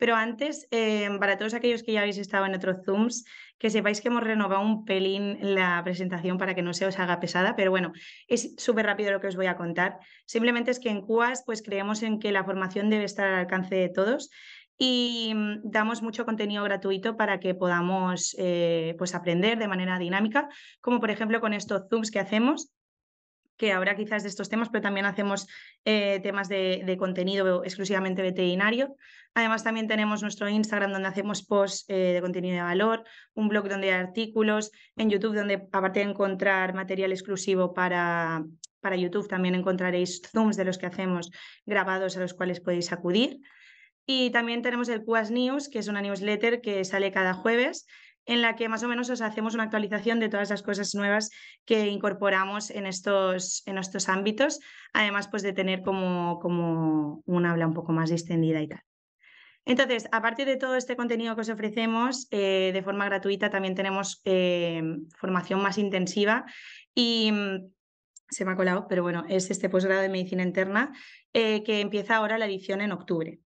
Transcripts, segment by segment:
Pero antes, eh, para todos aquellos que ya habéis estado en otros Zooms, que sepáis que hemos renovado un pelín la presentación para que no se os haga pesada, pero bueno, es súper rápido lo que os voy a contar. Simplemente es que en CUAS pues, creemos en que la formación debe estar al alcance de todos y mm, damos mucho contenido gratuito para que podamos eh, pues aprender de manera dinámica, como por ejemplo con estos Zooms que hacemos que habrá quizás de estos temas, pero también hacemos eh, temas de, contenido exclusivamente veterinario. Además, también tenemos nuestro Instagram donde hacemos posts eh, de contenido de valor, un blog donde hay artículos, en YouTube donde, aparte de encontrar material exclusivo para, para YouTube, también encontraréis Zooms de los que hacemos grabados a los cuales podéis acudir. Y también tenemos el QAS News, que es una newsletter que sale cada jueves en la que más o menos os hacemos una actualización de todas las cosas nuevas que incorporamos en estos, en ámbitos, además pues de tener como, como un habla un poco más extendida y tal. Entonces, aparte de todo este contenido que os ofrecemos eh, de forma gratuita, también tenemos eh, formación más intensiva y mm, se me ha colado, pero bueno, es este posgrado de medicina interna eh, que empieza ahora la edición en octubre.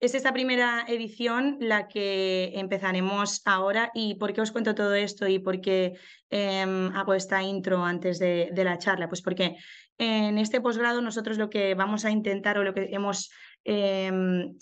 Es esta primera edición la que empezaremos ahora y por qué os cuento todo esto y por qué em, hago esta intro antes de, la charla. Pues porque en este posgrado nosotros lo que vamos a intentar o lo que hemos, em,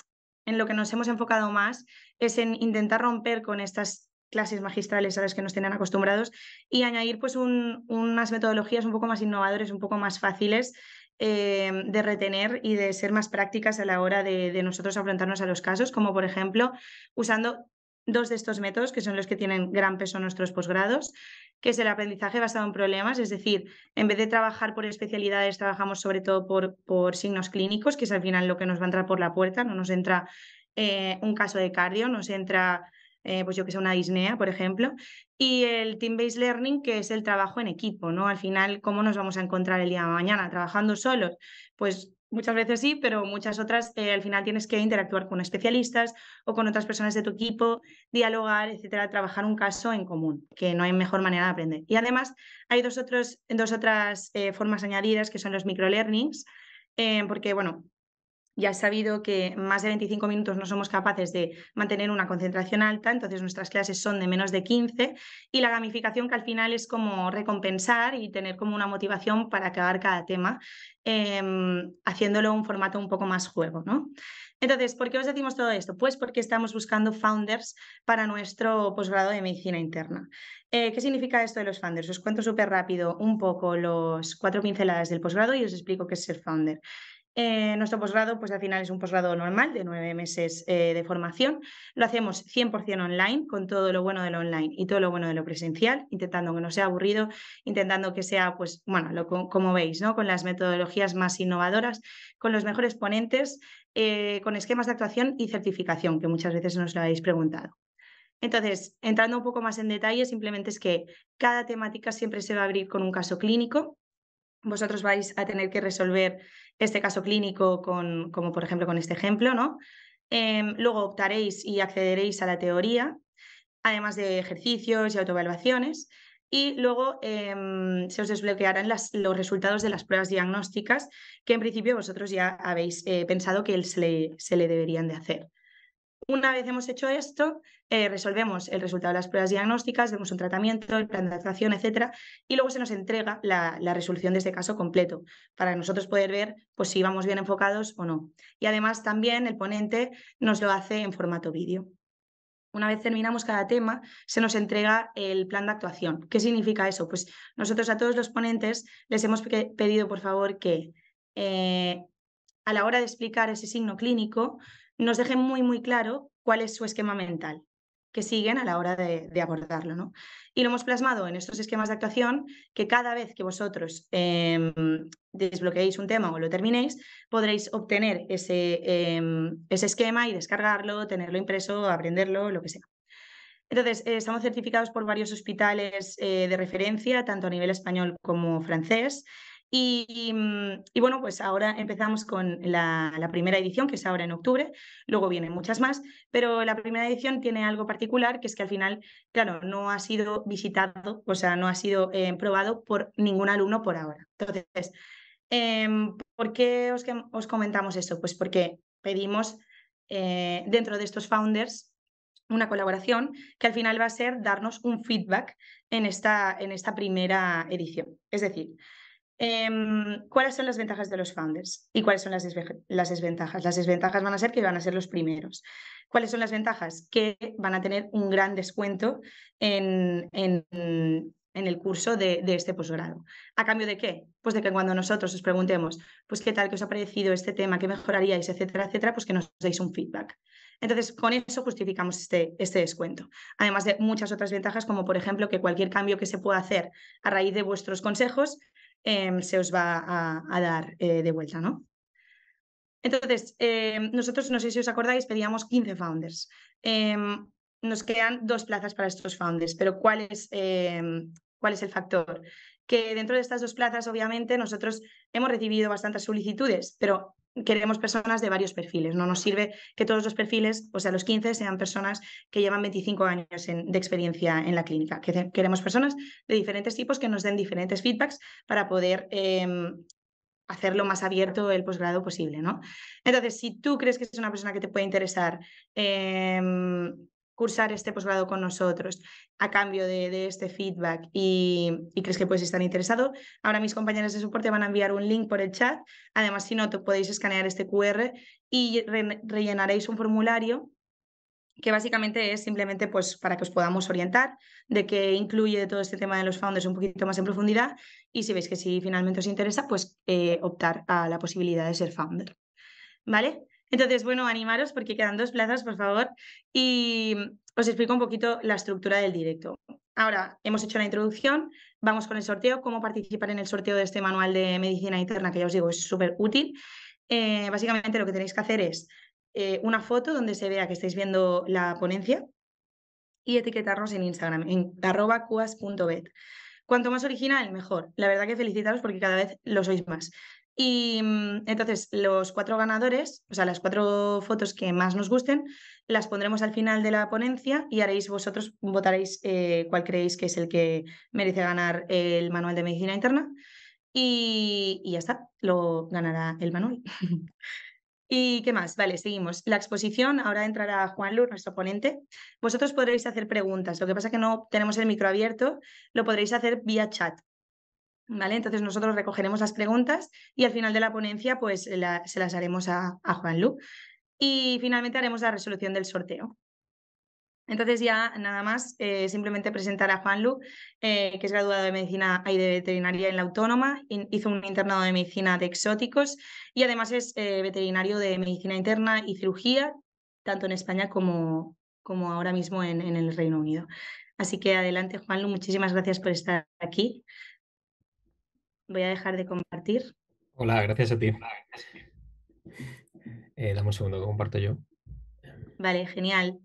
en lo que nos hemos enfocado más es en intentar romper con estas clases magistrales a las que nos tienen acostumbrados y añadir pues unas metodologías un poco más innovadoras, un poco más fáciles eh, de retener y de ser más prácticas a la hora de, nosotros afrontarnos a los casos, como por ejemplo usando dos de estos métodos, que son los que tienen gran peso en nuestros posgrados, que es el aprendizaje basado en problemas, es decir, en vez de trabajar por especialidades, trabajamos sobre todo por, por signos clínicos, que es al final lo que nos va a entrar por la puerta, no nos entra eh, un caso de cardio, nos entra eh, pues yo que sé, una disnea, por ejemplo, y el team-based learning, que es el trabajo en equipo, ¿no? Al final, ¿cómo nos vamos a encontrar el día de mañana? ¿Trabajando solos? Pues muchas veces sí, pero muchas otras eh, al final tienes que interactuar con especialistas o con otras personas de tu equipo, dialogar, etcétera, trabajar un caso en común, que no hay mejor manera de aprender. Y además hay dos, otros, dos otras eh, formas añadidas que son los micro-learnings, porque bueno, ya sabido que más de 25 minutos no somos capaces de mantener una concentración alta, entonces nuestras clases son de menos de 15 y la gamificación que al final es como recompensar y tener como una motivación para acabar cada tema, em, haciéndolo un formato un poco más juego, Entonces, ¿por qué os decimos todo esto? Pues porque estamos buscando founders para nuestro posgrado de medicina interna. Eh, ¿Qué significa esto de los founders? Os cuento súper rápido un poco los cuatro pinceladas del posgrado y os explico qué es ser founder. Eh, nuestro posgrado, pues al final es un posgrado normal de nueve meses eh, de formación. Lo hacemos 100% online, con todo lo bueno de lo online y todo lo bueno de lo presencial, intentando que no sea aburrido, intentando que sea, pues, bueno, como veis, ¿no? Con las metodologías más innovadoras, con los mejores ponentes, eh, con esquemas de actuación y certificación, que muchas veces nos lo habéis preguntado. Entonces, entrando un poco más en detalle, simplemente es que cada temática siempre se va a abrir con un caso clínico, vosotros vais a tener que resolver este caso clínico con, como por ejemplo con este ejemplo, ¿no? Em, luego optaréis y accederéis a la teoría, además de ejercicios y autoevaluaciones, y luego em, se os desbloquearán los resultados de las pruebas diagnósticas que en principio vosotros ya habéis eh, pensado que se le, se le, deberían de hacer. Una vez hemos hecho esto, eh, resolvemos el resultado de las pruebas diagnósticas, vemos un tratamiento, el plan de actuación, etcétera, y luego se nos entrega la, resolución de este caso completo para nosotros poder ver pues, si vamos bien enfocados o no. Y además también el ponente nos lo hace en formato vídeo. Una vez terminamos cada tema, se nos entrega el plan de actuación. ¿Qué significa eso? Pues nosotros a todos los ponentes les hemos pedido, por favor, que eh, a la hora de explicar ese signo clínico, nos dejen muy, muy claro cuál es su esquema mental que siguen a la hora de, abordarlo. Y lo hemos plasmado en estos esquemas de actuación que cada vez que vosotros em, desbloqueéis un tema o lo terminéis, podréis obtener em, ese, esquema y descargarlo, tenerlo impreso, aprenderlo, lo que sea. Entonces, eh, estamos certificados por varios hospitales eh, de referencia, tanto a nivel español como francés. Mm, y, bueno, pues ahora empezamos con la, primera edición, que es ahora en octubre, luego vienen muchas más, pero la primera edición tiene algo particular, que es que al final, claro, no ha sido visitado, o sea, no ha sido eh, probado por ningún alumno por ahora. Entonces, em, ¿por qué os, comentamos eso Pues porque pedimos eh, dentro de estos founders una colaboración que al final va a ser darnos un feedback en esta, en esta primera edición. Es decir, Em, cuáles son las ventajas de los founders y cuáles son las, desventajas. Las desventajas van a ser que van a ser los primeros. ¿Cuáles son las ventajas? Que van a tener un gran descuento en, el curso de, este posgrado. ¿A cambio de qué? Pues de que cuando nosotros os preguntemos, pues qué tal, que os ha parecido este tema, qué mejoraríais, etcétera, etcétera, pues que nos deis un feedback. Entonces, con eso justificamos este, este descuento. Además de muchas otras ventajas, como por ejemplo que cualquier cambio que se pueda hacer a raíz de vuestros consejos Em, se os va a, dar eh, de vuelta, ¿no? Entonces, em, nosotros, no sé si os acordáis, pedíamos 15 founders. Em, nos quedan dos plazas para estos founders, pero ¿cuál es, cuál es el factor? que dentro de estas dos plazas, obviamente, nosotros hemos recibido bastantes solicitudes, pero queremos personas de varios perfiles. No nos sirve que todos los perfiles, o sea, los 15, sean personas que llevan 25 años de experiencia en la clínica. queremos personas de diferentes tipos que nos den diferentes feedbacks para poder eh, hacerlo más abierto el posgrado posible, ¿no? Entonces, si tú crees que es una persona que te puede interesar em, cursar este posgrado con nosotros a cambio de, este feedback y, crees que puedes estar interesado, ahora mis compañeros de soporte van a enviar un link por el chat. Además, si no, te podéis escanear este QR y rellenaréis un formulario que básicamente es simplemente pues, para que os podamos orientar de que incluye todo este tema de los founders un poquito más en profundidad y si veis que si finalmente os interesa, pues eh, optar a la posibilidad de ser founder. ¿Vale? Entonces, bueno, animaros porque quedan dos plazas, por favor, y os explico un poquito la estructura del directo. Ahora, hemos hecho la introducción, vamos con el sorteo, cómo participar en el sorteo de este manual de medicina interna, que ya os digo, es súper útil. Eh, básicamente lo que tenéis que hacer es eh, una foto donde se vea que estáis viendo la ponencia y etiquetarnos en Instagram, en arroba Cuanto más original, mejor. La verdad que felicitaros porque cada vez lo sois más. Y mm, entonces los cuatro ganadores, o sea, las cuatro fotos que más nos gusten, las pondremos al final de la ponencia y haréis vosotros, votaréis eh, cuál creéis que es el que merece ganar el manual de medicina interna. Y, ya está, lo ganará el manual. ¿Y qué más? Vale, seguimos. La exposición, ahora entrará Juan Lur, nuestro ponente. Vosotros podréis hacer preguntas, lo que pasa es que no tenemos el micro abierto, lo podréis hacer vía chat, entonces nosotros recogeremos las preguntas y al final de la ponencia pues eh, se las haremos a, a Juan Lu. Y finalmente haremos la resolución del sorteo. Entonces ya nada más, eh, simplemente presentar a Juan eh, que es graduado de Medicina y de Veterinaria en la Autónoma, hizo un internado de Medicina de Exóticos y además es eh, veterinario de Medicina Interna y Cirugía, tanto en España como, como ahora mismo en, en el Reino Unido. Así que adelante, Juan Lu, muchísimas gracias por estar aquí. Voy a dejar de compartir. Hola, gracias a ti. Eh, dame un segundo que comparto yo. Vale, genial.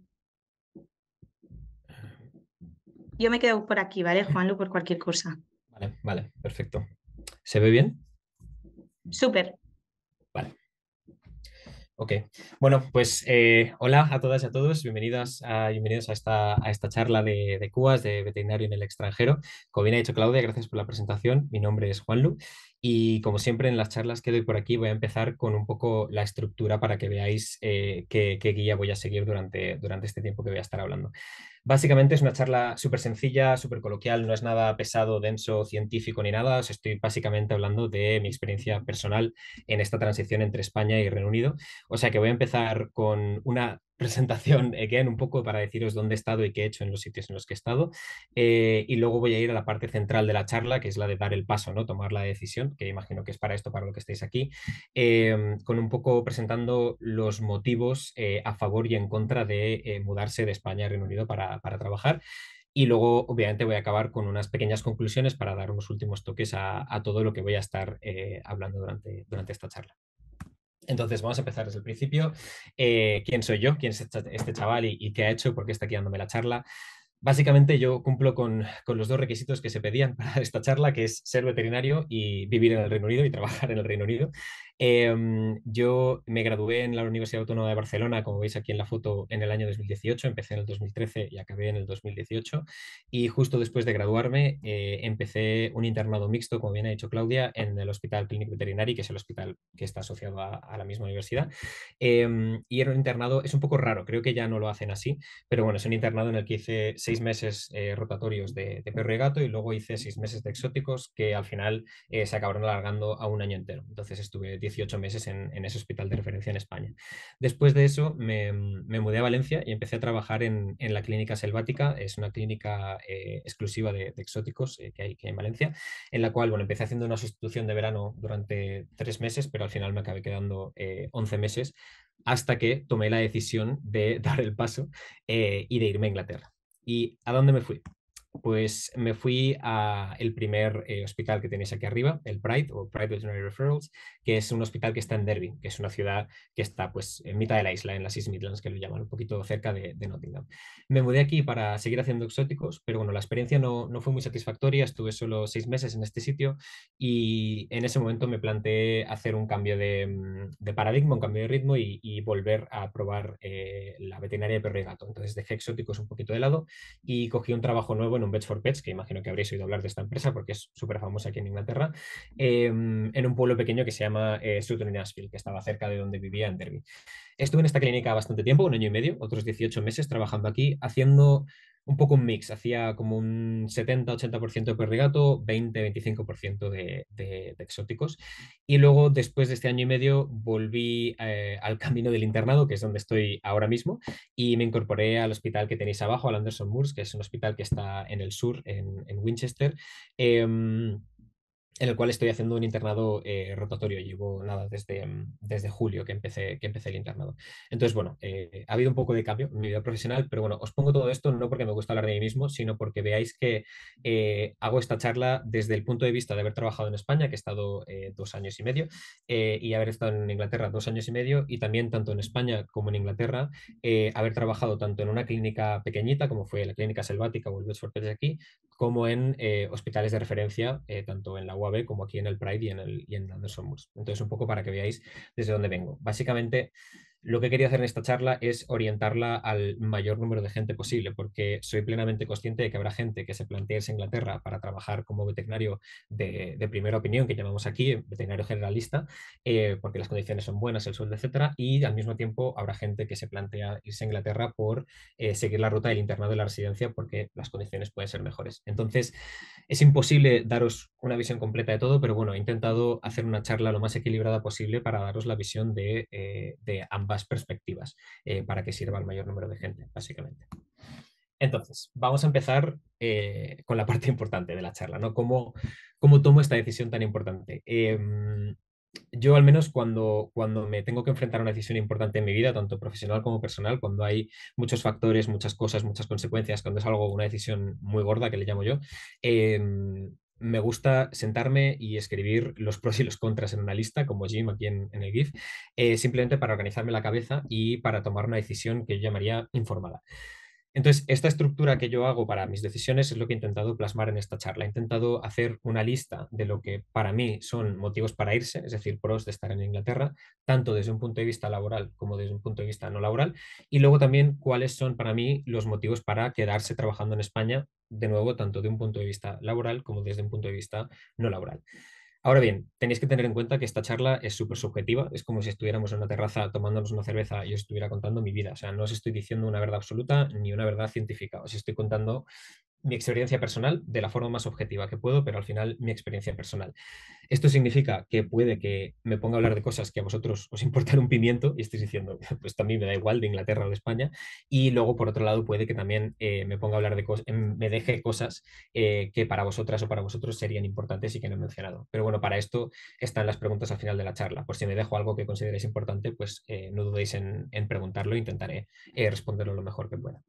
Yo me quedo por aquí, ¿vale, Juanlu, por cualquier cosa? Vale, vale, perfecto. ¿Se ve bien? Súper. Vale. Ok, bueno, pues eh, hola a todas y a todos, bienvenidas bienvenidos a esta, charla de, de CUAS, de veterinario en el extranjero. Como bien ha dicho Claudia, gracias por la presentación, mi nombre es Juan Lu y como siempre en las charlas que doy por aquí voy a empezar con un poco la estructura para que veáis eh, qué, guía voy a seguir durante, durante este tiempo que voy a estar hablando. Básicamente es una charla súper sencilla, súper coloquial, no es nada pesado, denso, científico ni nada. estoy básicamente hablando de mi experiencia personal en esta transición entre España y Reino Unido. O sea que voy a empezar con una presentación, again, eh, un poco para deciros dónde he estado y qué he hecho en los sitios en los que he estado. Eh, y luego voy a ir a la parte central de la charla, que es la de dar el paso, ¿no? Tomar la decisión, que imagino que es para esto, para lo que estáis aquí, em, con un poco presentando los motivos eh, a favor y en contra de mudarse de España a Reino Unido para, trabajar. Y luego, obviamente, voy a acabar con unas pequeñas conclusiones para dar unos últimos toques a, todo lo que voy a estar hablando durante, durante esta charla. Entonces, vamos a empezar desde el principio. Eh, ¿Quién soy yo? ¿Quién es este chaval y, qué ha hecho por qué está aquí dándome la charla? Básicamente yo cumplo con, con, los dos requisitos que se pedían para esta charla, que es ser veterinario y vivir en el Reino Unido y trabajar en el Reino Unido. Em, yo me gradué en la Universidad Autónoma de Barcelona, como veis aquí en la foto, en el año 2018, empecé en el 2013 y acabé en el 2018. Y justo después de graduarme eh, empecé un internado mixto, como bien ha dicho Claudia, en el Hospital Clínico Veterinario, que es el hospital que está asociado a, la misma universidad. Em, y era un internado, es un poco raro, creo que ya no lo hacen así, pero bueno, es un internado en el que hice seis meses eh, rotatorios de, de, perro y gato y luego hice seis meses de exóticos que al final eh, se acabaron alargando a un año entero. Entonces estuve 10 18 meses en, ese hospital de referencia en España. Después de eso me, mudé a Valencia y empecé a trabajar en, la clínica selvática, es una clínica eh, exclusiva de, exóticos eh, que, hay, que en Valencia, en la cual bueno, empecé haciendo una sustitución de verano durante tres meses, pero al final me acabé quedando 11 eh, meses hasta que tomé la decisión de dar el paso y de irme a Inglaterra. ¿Y a dónde me fui? pues me fui a el primer eh, hospital que tenéis aquí arriba, el Pride o Pride Veterinary Referrals, que es un hospital que está en Derby, que es una ciudad que está pues en mitad de la isla, en las East Midlands, que lo llaman, un poquito cerca de, Nottingham. Me mudé aquí para seguir haciendo exóticos, pero bueno, la experiencia no, fue muy satisfactoria, estuve solo seis meses en este sitio y en ese momento me planteé hacer un cambio de, mm, paradigma, un cambio de ritmo y, volver a probar eh, la veterinaria de perro y gato. Entonces dejé exóticos un poquito de lado y cogí un trabajo nuevo en un Batch for Pets, que imagino que habréis oído hablar de esta empresa porque es súper famosa aquí en Inglaterra, em, en un pueblo pequeño que se llama eh, Sutton Sutton Ashfield, que estaba cerca de donde vivía en Derby. Estuve en esta clínica bastante tiempo, un año y medio, otros 18 meses trabajando aquí, haciendo un poco un mix, hacía como un 70-80% de perrigato, 20-25% de, de, de, exóticos. Y luego, después de este año y medio, volví eh, al camino del internado, que es donde estoy ahora mismo, y me incorporé al hospital que tenéis abajo, al Anderson Moores, que es un hospital que está en el sur, en, Winchester. Em, en el cual estoy haciendo un internado eh, rotatorio. Llevo nada desde, mm, desde julio que empecé, que empecé el internado. Entonces, bueno, eh, ha habido un poco de cambio en mi vida profesional, pero bueno, os pongo todo esto no porque me gusta hablar de mí mismo, sino porque veáis que eh, hago esta charla desde el punto de vista de haber trabajado en España, que he estado dos años y medio, y haber estado en Inglaterra dos años y medio, y también tanto en España como en Inglaterra, haber trabajado tanto en una clínica pequeñita, como fue la clínica selvática o el de aquí, como en eh, hospitales de referencia, eh, tanto en la UAB como aquí en el Pride y en, el, y en Anderson Entonces, un poco para que veáis desde dónde vengo. Básicamente, lo que quería hacer en esta charla es orientarla al mayor número de gente posible, porque soy plenamente consciente de que habrá gente que se plantea irse a Inglaterra para trabajar como veterinario de, primera opinión, que llamamos aquí veterinario generalista, eh, porque las condiciones son buenas, el sueldo, etcétera, y al mismo tiempo habrá gente que se plantea irse a Inglaterra por eh, seguir la ruta del internado de la residencia, porque las condiciones pueden ser mejores. Entonces, es imposible daros una visión completa de todo, pero bueno, he intentado hacer una charla lo más equilibrada posible para daros la visión de eh, ambas perspectivas eh, para que sirva al mayor número de gente, básicamente. Entonces, vamos a empezar eh, con la parte importante de la charla, ¿no? ¿Cómo, cómo tomo esta decisión tan importante? Em, yo al menos cuando, cuando me tengo que enfrentar a una decisión importante en mi vida, tanto profesional como personal, cuando hay muchos factores, muchas cosas, muchas consecuencias, cuando es algo, una decisión muy gorda que le llamo yo, em, me gusta sentarme y escribir los pros y los contras en una lista, como Jim aquí en, el GIF, eh, simplemente para organizarme la cabeza y para tomar una decisión que yo llamaría informada. Entonces, esta estructura que yo hago para mis decisiones es lo que he intentado plasmar en esta charla. He intentado hacer una lista de lo que para mí son motivos para irse, es decir, pros de estar en Inglaterra, tanto desde un punto de vista laboral como desde un punto de vista no laboral, y luego también cuáles son para mí los motivos para quedarse trabajando en España, de nuevo, tanto de un punto de vista laboral como desde un punto de vista no laboral. Ahora bien, tenéis que tener en cuenta que esta charla es súper subjetiva, es como si estuviéramos en una terraza tomándonos una cerveza y os estuviera contando mi vida. O sea, no os estoy diciendo una verdad absoluta ni una verdad científica, os estoy contando mi experiencia personal de la forma más objetiva que puedo, pero al final mi experiencia personal. Esto significa que puede que me ponga a hablar de cosas que a vosotros os importan un pimiento y estéis diciendo, pues también me da igual de Inglaterra o de España. Y luego, por otro lado, puede que también eh, me ponga a hablar de cosas, em, me deje cosas eh, que para vosotras o para vosotros serían importantes y que no he mencionado. Pero bueno, para esto están las preguntas al final de la charla. Por si me dejo algo que consideréis importante, pues eh, no dudéis en, en preguntarlo e intentaré responderlo lo mejor que pueda.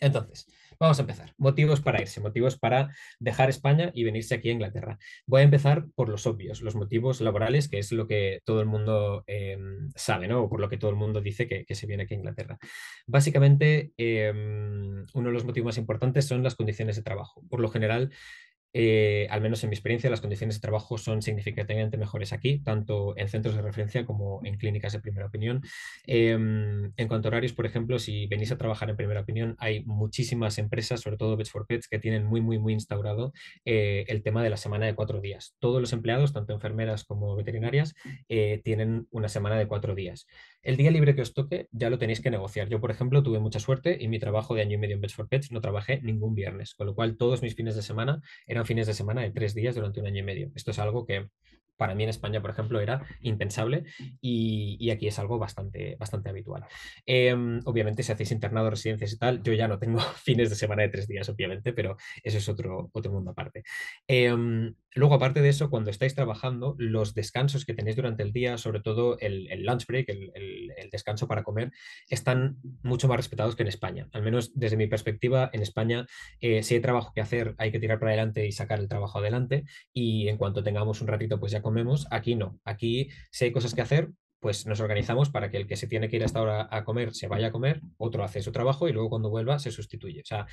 Entonces, vamos a empezar. Motivos para irse, motivos para dejar España y venirse aquí a Inglaterra. Voy a empezar por los obvios, los motivos laborales, que es lo que todo el mundo em, sabe, ¿no? O por lo que todo el mundo dice que, se viene aquí a Inglaterra. Básicamente, em, uno de los motivos más importantes son las condiciones de trabajo. Por lo general, eh, al menos en mi experiencia, las condiciones de trabajo son significativamente mejores aquí, tanto en centros de referencia como en clínicas de primera opinión. Em, en cuanto a horarios, por ejemplo, si venís a trabajar en primera opinión, hay muchísimas empresas, sobre todo vets for Pets, que tienen muy, muy, muy instaurado eh, el tema de la semana de cuatro días. Todos los empleados, tanto enfermeras como veterinarias, eh, tienen una semana de cuatro días el día libre que os toque ya lo tenéis que negociar. Yo, por ejemplo, tuve mucha suerte y mi trabajo de año y medio en Bets for Pets no trabajé ningún viernes, con lo cual todos mis fines de semana eran fines de semana de tres días durante un año y medio. Esto es algo que para mí en España, por ejemplo, era impensable y, aquí es algo bastante, bastante habitual. Em, obviamente, si hacéis internado, residencias y tal, yo ya no tengo fines de semana de tres días, obviamente, pero eso es otro, otro mundo aparte. Em, luego, aparte de eso, cuando estáis trabajando, los descansos que tenéis durante el día, sobre todo el, lunch break, el, descanso para comer, están mucho más respetados que en España. Al menos desde mi perspectiva, en España, eh, si hay trabajo que hacer, hay que tirar para adelante y sacar el trabajo adelante. Y en cuanto tengamos un ratito, pues ya comemos, aquí no. Aquí si hay cosas que hacer, pues nos organizamos para que el que se tiene que ir hasta ahora a comer se vaya a comer, otro hace su trabajo y luego cuando vuelva se sustituye. O sea,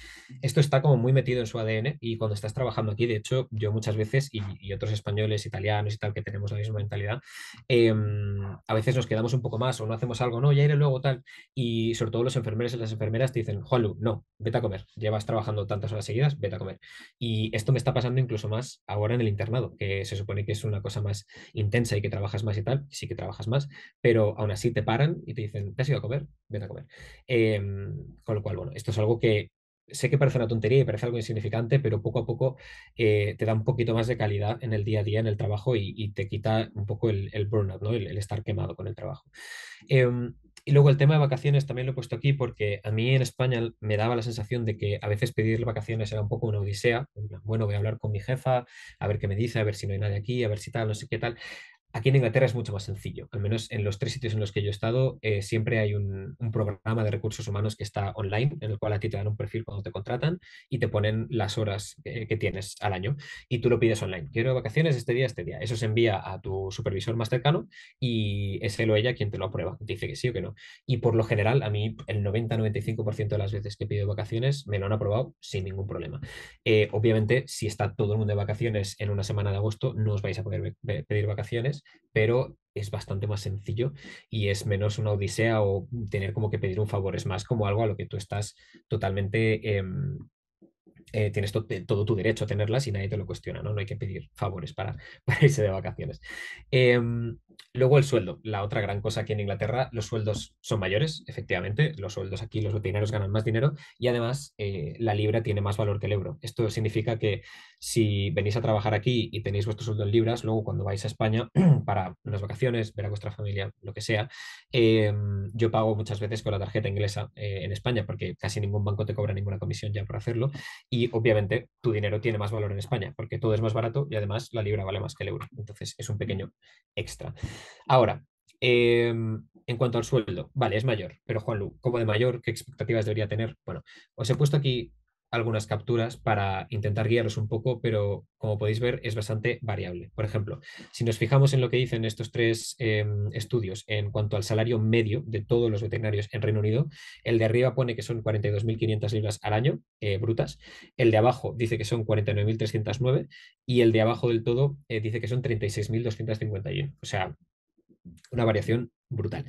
esto está como muy metido en su ADN y cuando estás trabajando aquí, de hecho, yo muchas veces y, otros españoles, italianos y tal, que tenemos la misma mentalidad, em, a veces nos quedamos un poco más o no hacemos algo, no, ya iré luego tal. Y sobre todo los enfermeros y las enfermeras te dicen, Juanlu, no, vete a comer, llevas trabajando tantas horas seguidas, vete a comer. Y esto me está pasando incluso más ahora en el internado, que se supone que es una cosa más intensa y que trabajas más y tal, sí que trabajas más pero aún así te paran y te dicen, ¿te has ido a comer? vete a comer. Em, con lo cual, bueno, esto es algo que sé que parece una tontería y parece algo insignificante, pero poco a poco eh, te da un poquito más de calidad en el día a día, en el trabajo y, te quita un poco el, burnout, el, estar quemado con el trabajo. Em, y luego el tema de vacaciones también lo he puesto aquí porque a mí en España me daba la sensación de que a veces pedirle vacaciones era un poco una odisea. Bueno, voy a hablar con mi jefa, a ver qué me dice, a ver si no hay nadie aquí, a ver si tal, no sé qué tal. Aquí en Inglaterra es mucho más sencillo, al menos en los tres sitios en los que yo he estado, eh, siempre hay un, programa de recursos humanos que está online, en el cual a ti te dan un perfil cuando te contratan y te ponen las horas que, tienes al año y tú lo pides online. Quiero vacaciones este día, este día. Eso se envía a tu supervisor más cercano y es él o ella quien te lo aprueba, dice que sí o que no. Y por lo general, a mí el 90-95% de las veces que pido vacaciones me lo han aprobado sin ningún problema. Eh, obviamente, si está todo el mundo de vacaciones en una semana de agosto, no os vais a poder pedir vacaciones pero es bastante más sencillo y es menos una odisea o tener como que pedir un favor, es más como algo a lo que tú estás totalmente... Em, eh, tienes todo tu derecho a tenerlas y nadie te lo cuestiona, ¿no? No hay que pedir favores para, irse de vacaciones. Em, Luego el sueldo, la otra gran cosa aquí en Inglaterra, los sueldos son mayores, efectivamente, los sueldos aquí, los veterinarios ganan más dinero y además eh, la libra tiene más valor que el euro. Esto significa que si venís a trabajar aquí y tenéis vuestro sueldo en libras, luego cuando vais a España para unas vacaciones, ver a vuestra familia, lo que sea, em, yo pago muchas veces con la tarjeta inglesa eh, en España porque casi ningún banco te cobra ninguna comisión ya por hacerlo y obviamente tu dinero tiene más valor en España porque todo es más barato y además la libra vale más que el euro. Entonces es un pequeño extra. Ahora, em, en cuanto al sueldo, vale, es mayor, pero Juanlu, ¿cómo de mayor, ¿qué expectativas debería tener? Bueno, os he puesto aquí algunas capturas para intentar guiaros un poco, pero como podéis ver es bastante variable. Por ejemplo, si nos fijamos en lo que dicen estos tres eh, estudios en cuanto al salario medio de todos los veterinarios en Reino Unido, el de arriba pone que son 42.500 libras al año eh, brutas, el de abajo dice que son 49.309 y el de abajo del todo eh, dice que son 36.251. O sea, una variación brutal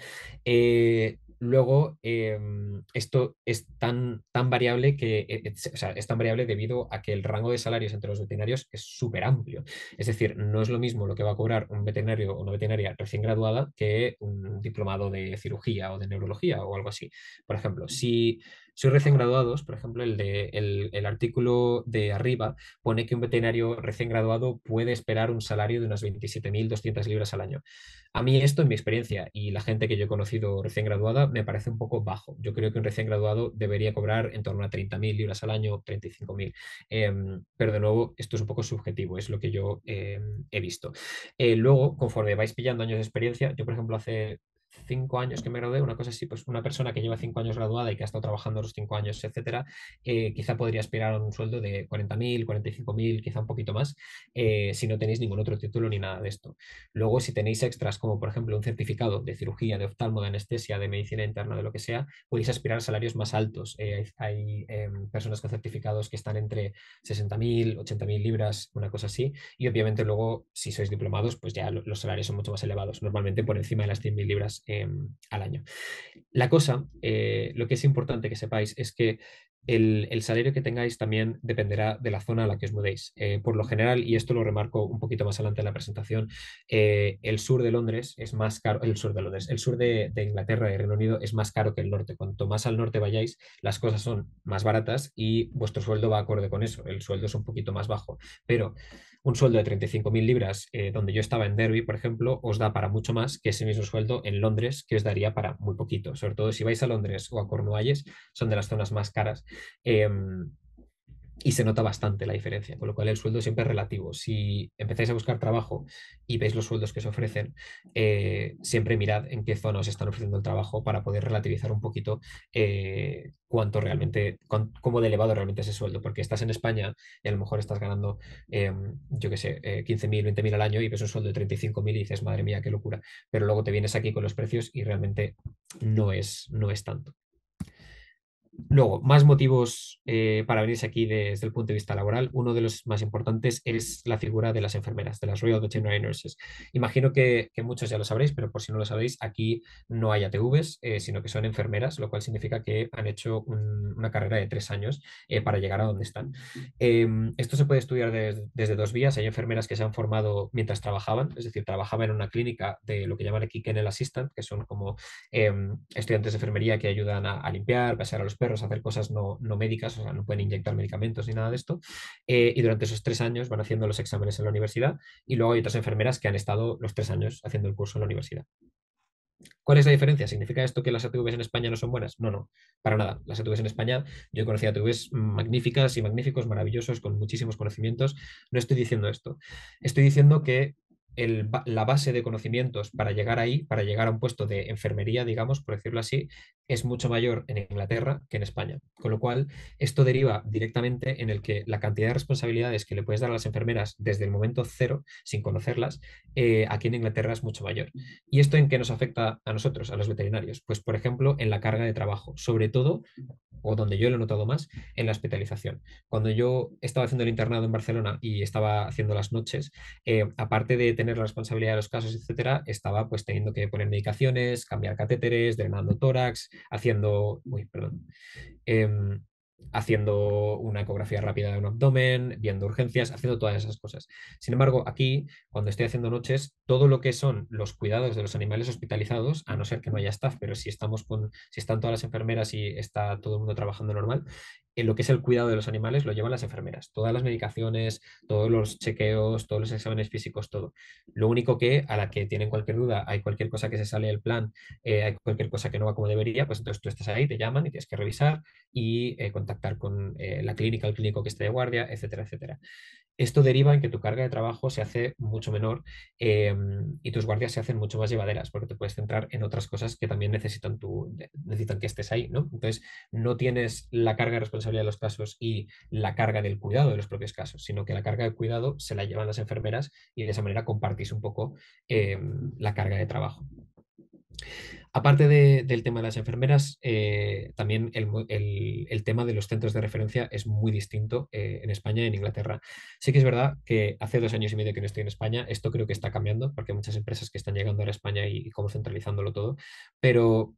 luego em, esto es tan, tan variable que e, e, es tan variable debido a que el rango de salarios entre los veterinarios es súper amplio. Es decir, no es lo mismo lo que va a cobrar un veterinario o una veterinaria recién graduada que un diplomado de cirugía o de neurología o algo así. Por ejemplo, si soy recién graduados, por ejemplo, el, de, el, artículo de arriba pone que un veterinario recién graduado puede esperar un salario de unas 27.200 libras al año. A mí esto, en mi experiencia y la gente que yo he conocido recién graduada, me parece un poco bajo. Yo creo que un recién graduado debería cobrar en torno a 30.000 libras al año, 35.000. Em, pero de nuevo, esto es un poco subjetivo, es lo que yo em, he visto. Eh, luego, conforme vais pillando años de experiencia, yo por ejemplo hace cinco años que me gradué, una cosa así, pues una persona que lleva cinco años graduada y que ha estado trabajando los cinco años, etcétera, eh, quizá podría aspirar a un sueldo de 40.000, 45.000, quizá un poquito más, eh, si no tenéis ningún otro título ni nada de esto. Luego, si tenéis extras, como por ejemplo un certificado de cirugía, de oftalmo, de anestesia, de medicina interna, de lo que sea, podéis aspirar a salarios más altos. Eh, hay, hay em, personas con certificados que están entre 60.000, 80.000 libras, una cosa así, y obviamente luego, si sois diplomados, pues ya los salarios son mucho más elevados, normalmente por encima de las 100.000 libras Em, al año. La cosa, eh, lo que es importante que sepáis es que el, salario que tengáis también dependerá de la zona a la que os mudéis. Eh, por lo general, y esto lo remarco un poquito más adelante en la presentación, eh, el sur de Londres es más caro, el sur de Londres, el sur de, de Inglaterra y Reino Unido es más caro que el norte. Cuanto más al norte vayáis, las cosas son más baratas y vuestro sueldo va acorde con eso. El sueldo es un poquito más bajo. Pero un sueldo de 35.000 libras eh, donde yo estaba en Derby, por ejemplo, os da para mucho más que ese mismo sueldo en Londres, que os daría para muy poquito. Sobre todo si vais a Londres o a Cornualles, son de las zonas más caras. Em, y se nota bastante la diferencia, con lo cual el sueldo siempre es relativo. Si empezáis a buscar trabajo y veis los sueldos que se ofrecen, eh, siempre mirad en qué zona os están ofreciendo el trabajo para poder relativizar un poquito eh, cuánto realmente, cómo de elevado realmente es sueldo, porque estás en España y a lo mejor estás ganando, eh, yo qué sé, 15.000, 20.000 al año y ves un sueldo de 35.000 y dices, madre mía, qué locura, pero luego te vienes aquí con los precios y realmente no es, no es tanto. Luego, más motivos eh, para venir aquí desde el punto de vista laboral. Uno de los más importantes es la figura de las enfermeras, de las Royal Veterinary Nurses. Imagino que, muchos ya lo sabréis, pero por si no lo sabéis, aquí no hay ATVs, eh, sino que son enfermeras, lo cual significa que han hecho una carrera de tres años eh, para llegar a donde están. Em, esto se puede estudiar desde dos vías. Hay enfermeras que se han formado mientras trabajaban, es decir, trabajaban en una clínica de lo que llaman aquí Kennel Assistant, que son como em, estudiantes de enfermería que ayudan a, a limpiar, pasear a los perros hacer cosas no, médicas, o sea, no pueden inyectar medicamentos ni nada de esto. Eh, y durante esos tres años van haciendo los exámenes en la universidad y luego hay otras enfermeras que han estado los tres años haciendo el curso en la universidad. ¿Cuál es la diferencia? ¿Significa esto que las ATVs en España no son buenas? No, no, para nada. Las ATVs en España, yo he conocido ATVs magníficas y magníficos, maravillosos, con muchísimos conocimientos. No estoy diciendo esto. Estoy diciendo que la base de conocimientos para llegar ahí, para llegar a un puesto de enfermería, digamos, por decirlo así, es mucho mayor en Inglaterra que en España. Con lo cual, esto deriva directamente en el que la cantidad de responsabilidades que le puedes dar a las enfermeras desde el momento cero, sin conocerlas, eh, aquí en Inglaterra es mucho mayor. ¿Y esto en qué nos afecta a nosotros, a los veterinarios? Pues, por ejemplo, en la carga de trabajo, sobre todo, o donde yo lo he notado más, en la hospitalización. Cuando yo estaba haciendo el internado en Barcelona y estaba haciendo las noches, eh, aparte de tener la responsabilidad de los casos, etcétera, estaba pues teniendo que poner medicaciones, cambiar catéteres, drenando tórax, haciendo, muy perdón, em, haciendo una ecografía rápida de un abdomen, viendo urgencias, haciendo todas esas cosas. Sin embargo, aquí, cuando estoy haciendo noches, todo lo que son los cuidados de los animales hospitalizados, a no ser que no haya staff, pero si estamos con, si están todas las enfermeras y está todo el mundo trabajando normal, en lo que es el cuidado de los animales lo llevan las enfermeras. Todas las medicaciones, todos los chequeos, todos los exámenes físicos, todo. Lo único que a la que tienen cualquier duda, hay cualquier cosa que se sale del plan, eh, hay cualquier cosa que no va como debería, pues entonces tú estás ahí, te llaman y tienes que revisar y eh, contactar con eh, la clínica, el clínico que esté de guardia, etcétera, etcétera. Esto deriva en que tu carga de trabajo se hace mucho menor y tus guardias se hacen mucho más llevaderas porque te puedes centrar en otras cosas que también necesitan, necesitan que estés ahí. ¿no? Entonces, no tienes la carga de responsabilidad responsabilidad de los casos y la carga del cuidado de los propios casos, sino que la carga de cuidado se la llevan las enfermeras y de esa manera compartís un poco eh, la carga de trabajo. Aparte del tema de las enfermeras, eh, también el, tema de los centros de referencia es muy distinto eh, en España y en Inglaterra. Sí que es verdad que hace dos años y medio que no estoy en España, esto creo que está cambiando porque hay muchas empresas que están llegando a España y, y como centralizándolo todo, pero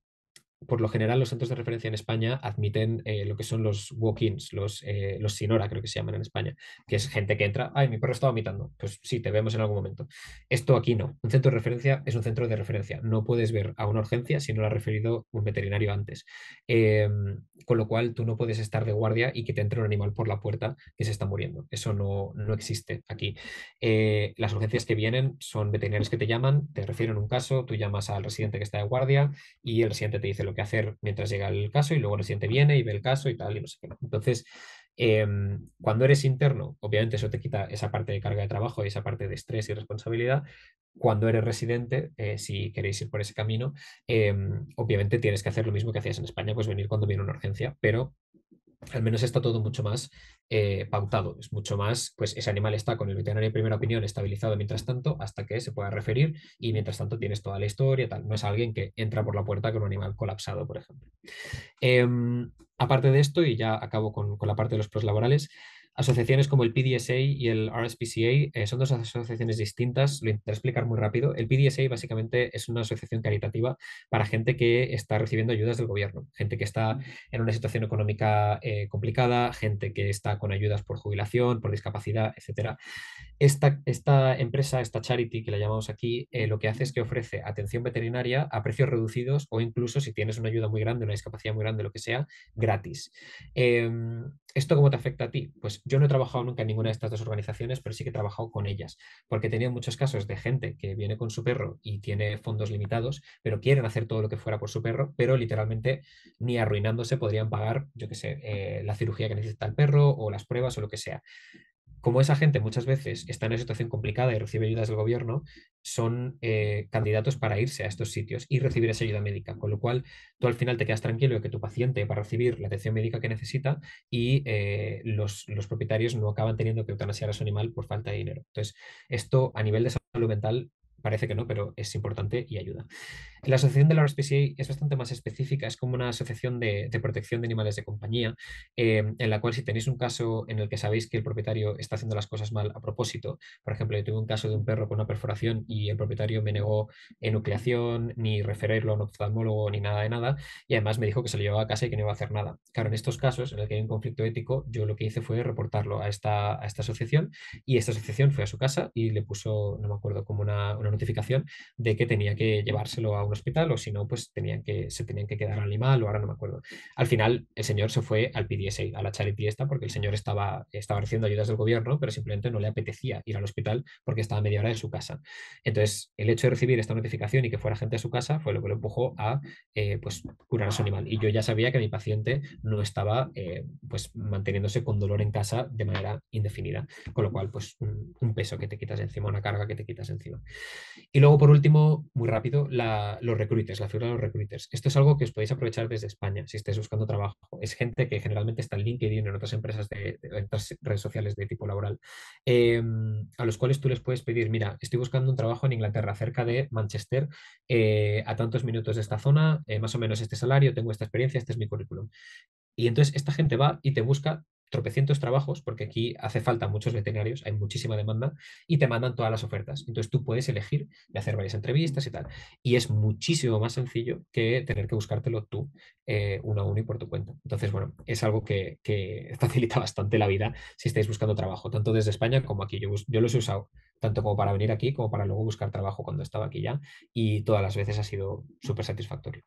por lo general los centros de referencia en España admiten eh, lo que son los walk-ins, los, eh, los, Sinora creo que se llaman en España, que es gente que entra, ay, mi perro está vomitando, pues sí, te vemos en algún momento. Esto aquí no, un centro de referencia es un centro de referencia, no puedes ver a una urgencia si no la ha referido un veterinario antes, em, con lo cual tú no puedes estar de guardia y que te entre un animal por la puerta que se está muriendo, eso no, no existe aquí. Eh, las urgencias que vienen son veterinarios que te llaman, te refieren un caso, tú llamas al residente que está de guardia y el residente te dice lo que hacer mientras llega el caso y luego el residente viene y ve el caso y tal, y no sé qué. Entonces, em, cuando eres interno, obviamente eso te quita esa parte de carga de trabajo y esa parte de estrés y responsabilidad. Cuando eres residente, eh, si queréis ir por ese camino, em, obviamente tienes que hacer lo mismo que hacías en España, pues venir cuando viene una urgencia, pero al menos está todo mucho más eh, pautado. Es mucho más, pues ese animal está con el veterinario de primera opinión estabilizado mientras tanto hasta que se pueda referir y mientras tanto tienes toda la historia, tal. No es alguien que entra por la puerta con un animal colapsado, por ejemplo. Em, aparte de esto, y ya acabo con, con la parte de los pros laborales, Asociaciones como el PDSA y el RSPCA eh, son dos asociaciones distintas, lo intentaré explicar muy rápido. El PDSA básicamente es una asociación caritativa para gente que está recibiendo ayudas del gobierno, gente que está en una situación económica eh, complicada, gente que está con ayudas por jubilación, por discapacidad, etc. Esta, esta empresa, esta charity que la llamamos aquí, eh, lo que hace es que ofrece atención veterinaria a precios reducidos o incluso si tienes una ayuda muy grande, una discapacidad muy grande, lo que sea, gratis. Em, ¿Esto cómo te afecta a ti? Pues yo no he trabajado nunca en ninguna de estas dos organizaciones, pero sí que he trabajado con ellas, porque he tenido muchos casos de gente que viene con su perro y tiene fondos limitados, pero quieren hacer todo lo que fuera por su perro, pero literalmente ni arruinándose podrían pagar, yo qué sé, eh, la cirugía que necesita el perro o las pruebas o lo que sea como esa gente muchas veces está en una situación complicada y recibe ayudas del gobierno, son eh, candidatos para irse a estos sitios y recibir esa ayuda médica. Con lo cual, tú al final te quedas tranquilo de que tu paciente va a recibir la atención médica que necesita y eh, los, los, propietarios no acaban teniendo que eutanasiar a su animal por falta de dinero. Entonces, esto a nivel de salud mental parece que no, pero es importante y ayuda. La asociación de la RSPCA es bastante más específica, es como una asociación de, protección de animales de compañía, em, en la cual si tenéis un caso en el que sabéis que el propietario está haciendo las cosas mal a propósito, por ejemplo, yo tuve un caso de un perro con una perforación y el propietario me negó enucleación, ni referirlo a un oftalmólogo, ni nada de nada, y además me dijo que se lo llevaba a casa y que no iba a hacer nada. Claro, en estos casos, en el que hay un conflicto ético, yo lo que hice fue reportarlo a esta, esta asociación y esta asociación fue a su casa y le puso, no me acuerdo, como una, una notificación de que tenía que llevárselo a una hospital o si no, pues tenían que, se tenían que quedar al animal o ahora no me acuerdo. Al final el señor se fue al PDSA, a la charity esta, porque el señor estaba, estaba recibiendo ayudas del gobierno, pero simplemente no le apetecía ir al hospital porque estaba a media hora de su casa. Entonces, el hecho de recibir esta notificación y que fuera gente a su casa fue lo que lo empujó a eh, pues, curar a su animal. Y yo ya sabía que mi paciente no estaba eh, pues, manteniéndose con dolor en casa de manera indefinida, con lo cual, pues un peso que te quitas encima, una carga que te quitas encima. Y luego, por último, muy rápido, la, los recruiters, la figura de los recruiters. Esto es algo que os podéis aprovechar desde España si estáis buscando trabajo. Es gente que generalmente está en LinkedIn, en otras empresas de, otras redes sociales de tipo laboral, em, a los cuales tú les puedes pedir, mira, estoy buscando un trabajo en Inglaterra, cerca de Manchester, eh, a tantos minutos de esta zona, eh, más o menos este salario, tengo esta experiencia, este es mi currículum. Y entonces esta gente va y te busca tropecientos trabajos, porque aquí hace falta muchos veterinarios, hay muchísima demanda, y te mandan todas las ofertas. Entonces tú puedes elegir y hacer varias entrevistas y tal. Y es muchísimo más sencillo que tener que buscártelo tú, eh, uno a uno y por tu cuenta. Entonces, bueno, es algo que, facilita bastante la vida si estáis buscando trabajo, tanto desde España como aquí. Yo, yo los he usado tanto como para venir aquí como para luego buscar trabajo cuando estaba aquí ya, y todas las veces ha sido súper satisfactorio.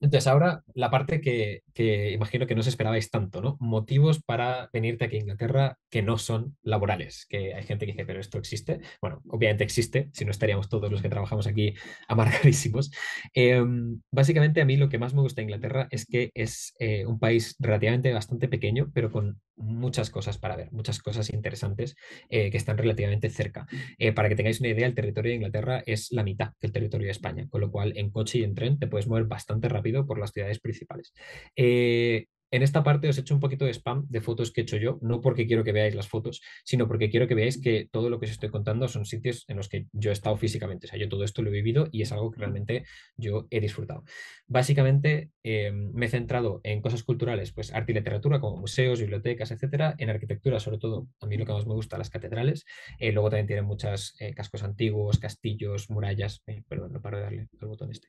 Entonces, ahora la parte que, que, imagino que no os esperabais tanto, ¿no? Motivos para venirte aquí a Inglaterra que no son laborales, que hay gente que dice, pero esto existe. Bueno, obviamente existe, si no estaríamos todos los que trabajamos aquí amargadísimos. Em, básicamente a mí lo que más me gusta de Inglaterra es que es eh, un país relativamente bastante pequeño, pero con muchas cosas para ver, muchas cosas interesantes eh, que están relativamente cerca. Eh, para que tengáis una idea, el territorio de Inglaterra es la mitad del el territorio de España, con lo cual en coche y en tren te puedes mover bastante rápido por las ciudades principales. Eh, en esta parte os he hecho un poquito de spam de fotos que he hecho yo, no porque quiero que veáis las fotos, sino porque quiero que veáis que todo lo que os estoy contando son sitios en los que yo he estado físicamente. O sea, yo todo esto lo he vivido y es algo que realmente yo he disfrutado. Básicamente em, me he centrado en cosas culturales, pues arte y literatura, como museos, bibliotecas, etcétera, en arquitectura, sobre todo, a mí lo que más me gusta, las catedrales. Eh, luego también tienen muchas eh, cascos antiguos, castillos, murallas. Eh, perdón, no paro de darle al botón este.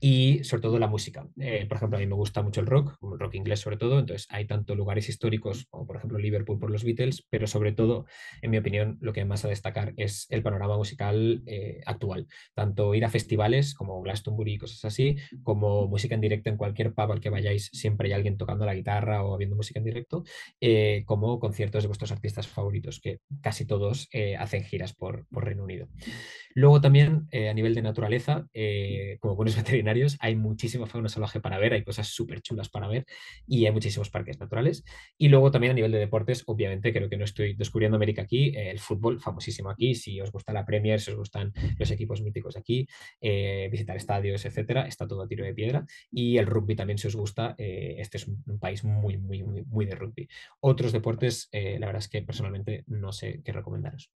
Y sobre todo la música. por ejemplo, a mí me gusta mucho el rock, el rock inglés sobre todo entonces, hay tanto lugares históricos como, por ejemplo, Liverpool por los Beatles, pero sobre todo, en mi opinión, lo que más a destacar es el panorama musical eh, actual. Tanto ir a festivales como Glastonbury y cosas así, como música en directo en cualquier pub al que vayáis, siempre hay alguien tocando la guitarra o habiendo música en directo, eh, como conciertos de vuestros artistas favoritos, que casi todos eh, hacen giras por, por Reino Unido. Luego también eh, a nivel de naturaleza, eh, como buenos veterinarios, hay muchísima fauna salvaje para ver, hay cosas súper chulas para ver y hay muchísimos parques naturales. Y luego también a nivel de deportes, obviamente creo que no estoy descubriendo América aquí, eh, el fútbol famosísimo aquí, si os gusta la Premier, si os gustan los equipos míticos aquí, visitar estadios, etcétera, está todo a tiro de piedra. Y el rugby también si os gusta, este es un, país muy, muy, muy, muy de rugby. Otros deportes, la verdad es que personalmente no sé qué recomendaros.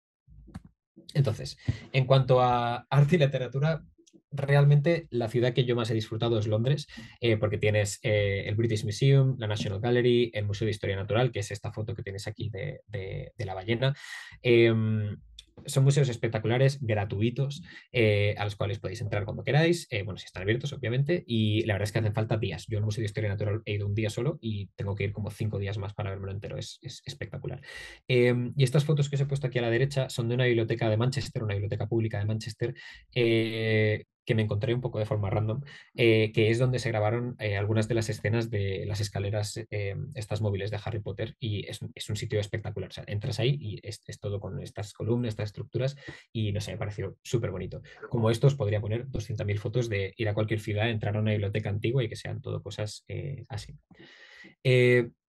Entonces, en cuanto a arte y literatura, realmente la ciudad que yo más he disfrutado es Londres, eh, porque tienes eh, el British Museum, la National Gallery, el Museo de Historia Natural, que es esta foto que tienes aquí de, la ballena. Em, son museos espectaculares, gratuitos, eh, a los cuales podéis entrar cuando queráis, eh, bueno, si están abiertos, obviamente, y la verdad es que hacen falta días. Yo el Museo de Historia Natural he ido un día solo y tengo que ir como cinco días más para verlo entero, es, espectacular. Em, y estas fotos que os he puesto aquí a la derecha son de una biblioteca de Manchester, una biblioteca pública de Manchester, eh, que me encontré un poco de forma random, eh, que es donde se grabaron eh, algunas de las escenas de las escaleras, eh, estas móviles de Harry Potter, y es, un sitio espectacular. entras ahí y es, todo con estas columnas, estas estructuras, y no sé, me pareció súper bonito. Como esto os podría poner 200.000 fotos de ir a cualquier ciudad, entrar a una biblioteca antigua y que sean todo cosas así.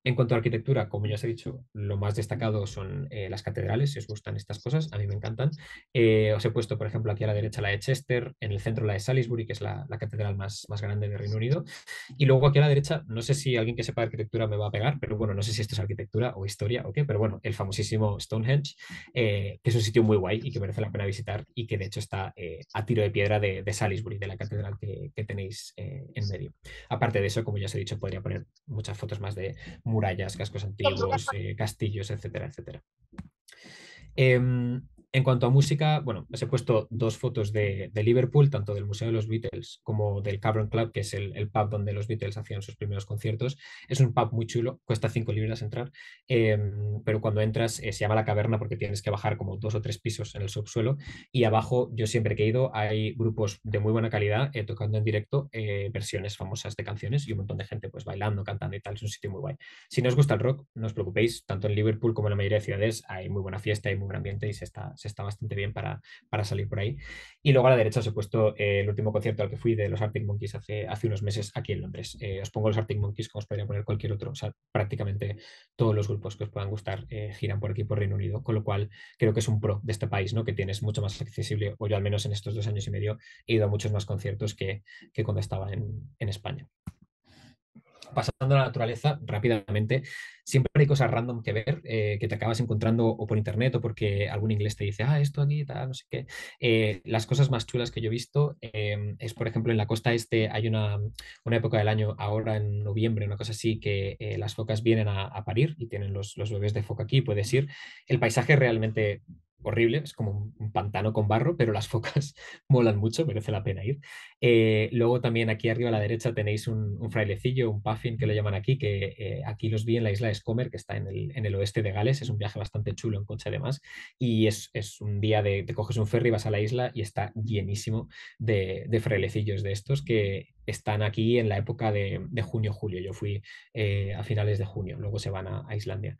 En cuanto a arquitectura, como ya os he dicho, lo más destacado son eh, las catedrales, si os gustan estas cosas, a mí me encantan. Eh, os he puesto, por ejemplo, aquí a la derecha la de Chester, en el centro la de Salisbury, que es la, catedral más, más, grande de Reino Unido. Y luego aquí a la derecha, no sé si alguien que sepa de arquitectura me va a pegar, pero bueno, no sé si esto es arquitectura o historia o qué, pero bueno, el famosísimo Stonehenge, eh, que es un sitio muy guay y que merece la pena visitar y que de hecho está a tiro de piedra de, Salisbury, de la catedral que, que tenéis en medio. Aparte de eso, como ya os he dicho, podría poner muchas fotos más de murallas, cascos antiguos, eh, castillos, etcétera, etcétera. Em, en cuanto a música, bueno, os he puesto dos fotos de, Liverpool, tanto del Museo de los Beatles como del Cavern Club, que es el, pub donde los Beatles hacían sus primeros conciertos. Es un pub muy chulo, cuesta cinco libras entrar, em, pero cuando entras eh, se llama la caverna porque tienes que bajar como dos o tres pisos en el subsuelo. Y abajo, yo siempre que he ido, hay grupos de muy buena calidad eh, tocando en directo eh, versiones famosas de canciones y un montón de gente pues bailando, cantando y tal. Es un sitio muy guay. Si no os gusta el rock, no os preocupéis, tanto en Liverpool como en la mayoría de ciudades hay muy buena fiesta, hay muy buen ambiente y se está se está bastante bien para, salir por ahí. Y luego a la derecha os he puesto eh, el último concierto al que fui de los Arctic Monkeys hace, hace unos meses aquí en Londres. Eh, os pongo los Arctic Monkeys como os podría poner cualquier otro. O sea, prácticamente todos los grupos que os puedan gustar eh, giran por aquí, por Reino Unido, con lo cual creo que es un pro de este país, ¿no? Que tienes mucho más accesible, o yo al menos en estos dos años y medio he ido a muchos más conciertos que, cuando estaba en España pasando a la naturaleza rápidamente, siempre hay cosas random que ver, eh, que te acabas encontrando o por internet o porque algún inglés te dice, ah, esto aquí, tal, no sé qué. Eh, las cosas más chulas que yo he visto em, es, por ejemplo, en la costa este hay una, época del año, ahora en noviembre, una cosa así, que eh, las focas vienen a, parir y tienen los, los, bebés de foca aquí, puedes ir. El paisaje realmente horrible, es como un pantano con barro, pero las focas molan mucho, merece la pena ir. Eh, luego también aquí arriba a la derecha tenéis un, frailecillo, un puffin que lo llaman aquí, que eh, aquí los vi en la isla de Scomer, que está en el, oeste de Gales, es un viaje bastante chulo en coche además, y es, un día de, te coges un ferry, vas a la isla y está llenísimo de, frailecillos de estos que están aquí en la época de, junio-julio, yo fui eh, a finales de junio, luego se van a Islandia.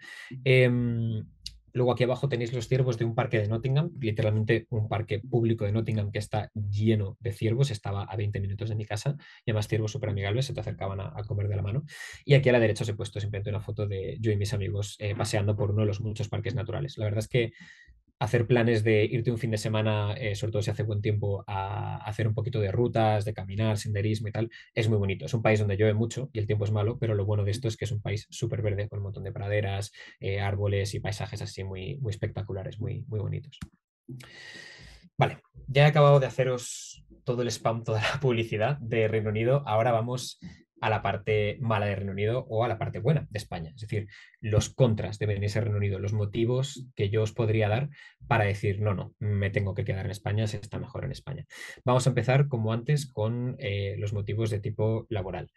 Luego aquí abajo tenéis los ciervos de un parque de Nottingham, literalmente un parque público de Nottingham que está lleno de ciervos, estaba a 20 minutos de mi casa y además ciervos súper amigables, se te acercaban a, comer de la mano. Y aquí a la derecha os he puesto simplemente una foto de yo y mis amigos eh, paseando por uno de los muchos parques naturales. La verdad es que hacer planes de irte un fin de semana, eh, sobre todo si hace buen tiempo, a hacer un poquito de rutas, de caminar, senderismo y tal, es muy bonito. Es un país donde llueve mucho y el tiempo es malo, pero lo bueno de esto es que es un país súper verde, con un montón de praderas, eh, árboles y paisajes así muy, muy espectaculares, muy, muy bonitos. Vale, ya he acabado de haceros todo el spam, toda la publicidad de Reino Unido. Ahora vamos a la parte mala de Reino Unido o a la parte buena de España. Es decir, los contras de venirse a Reino Unido, los motivos que yo os podría dar para decir, no, no, me tengo que quedar en España, se está mejor en España. Vamos a empezar, como antes, con eh, los motivos de tipo laboral.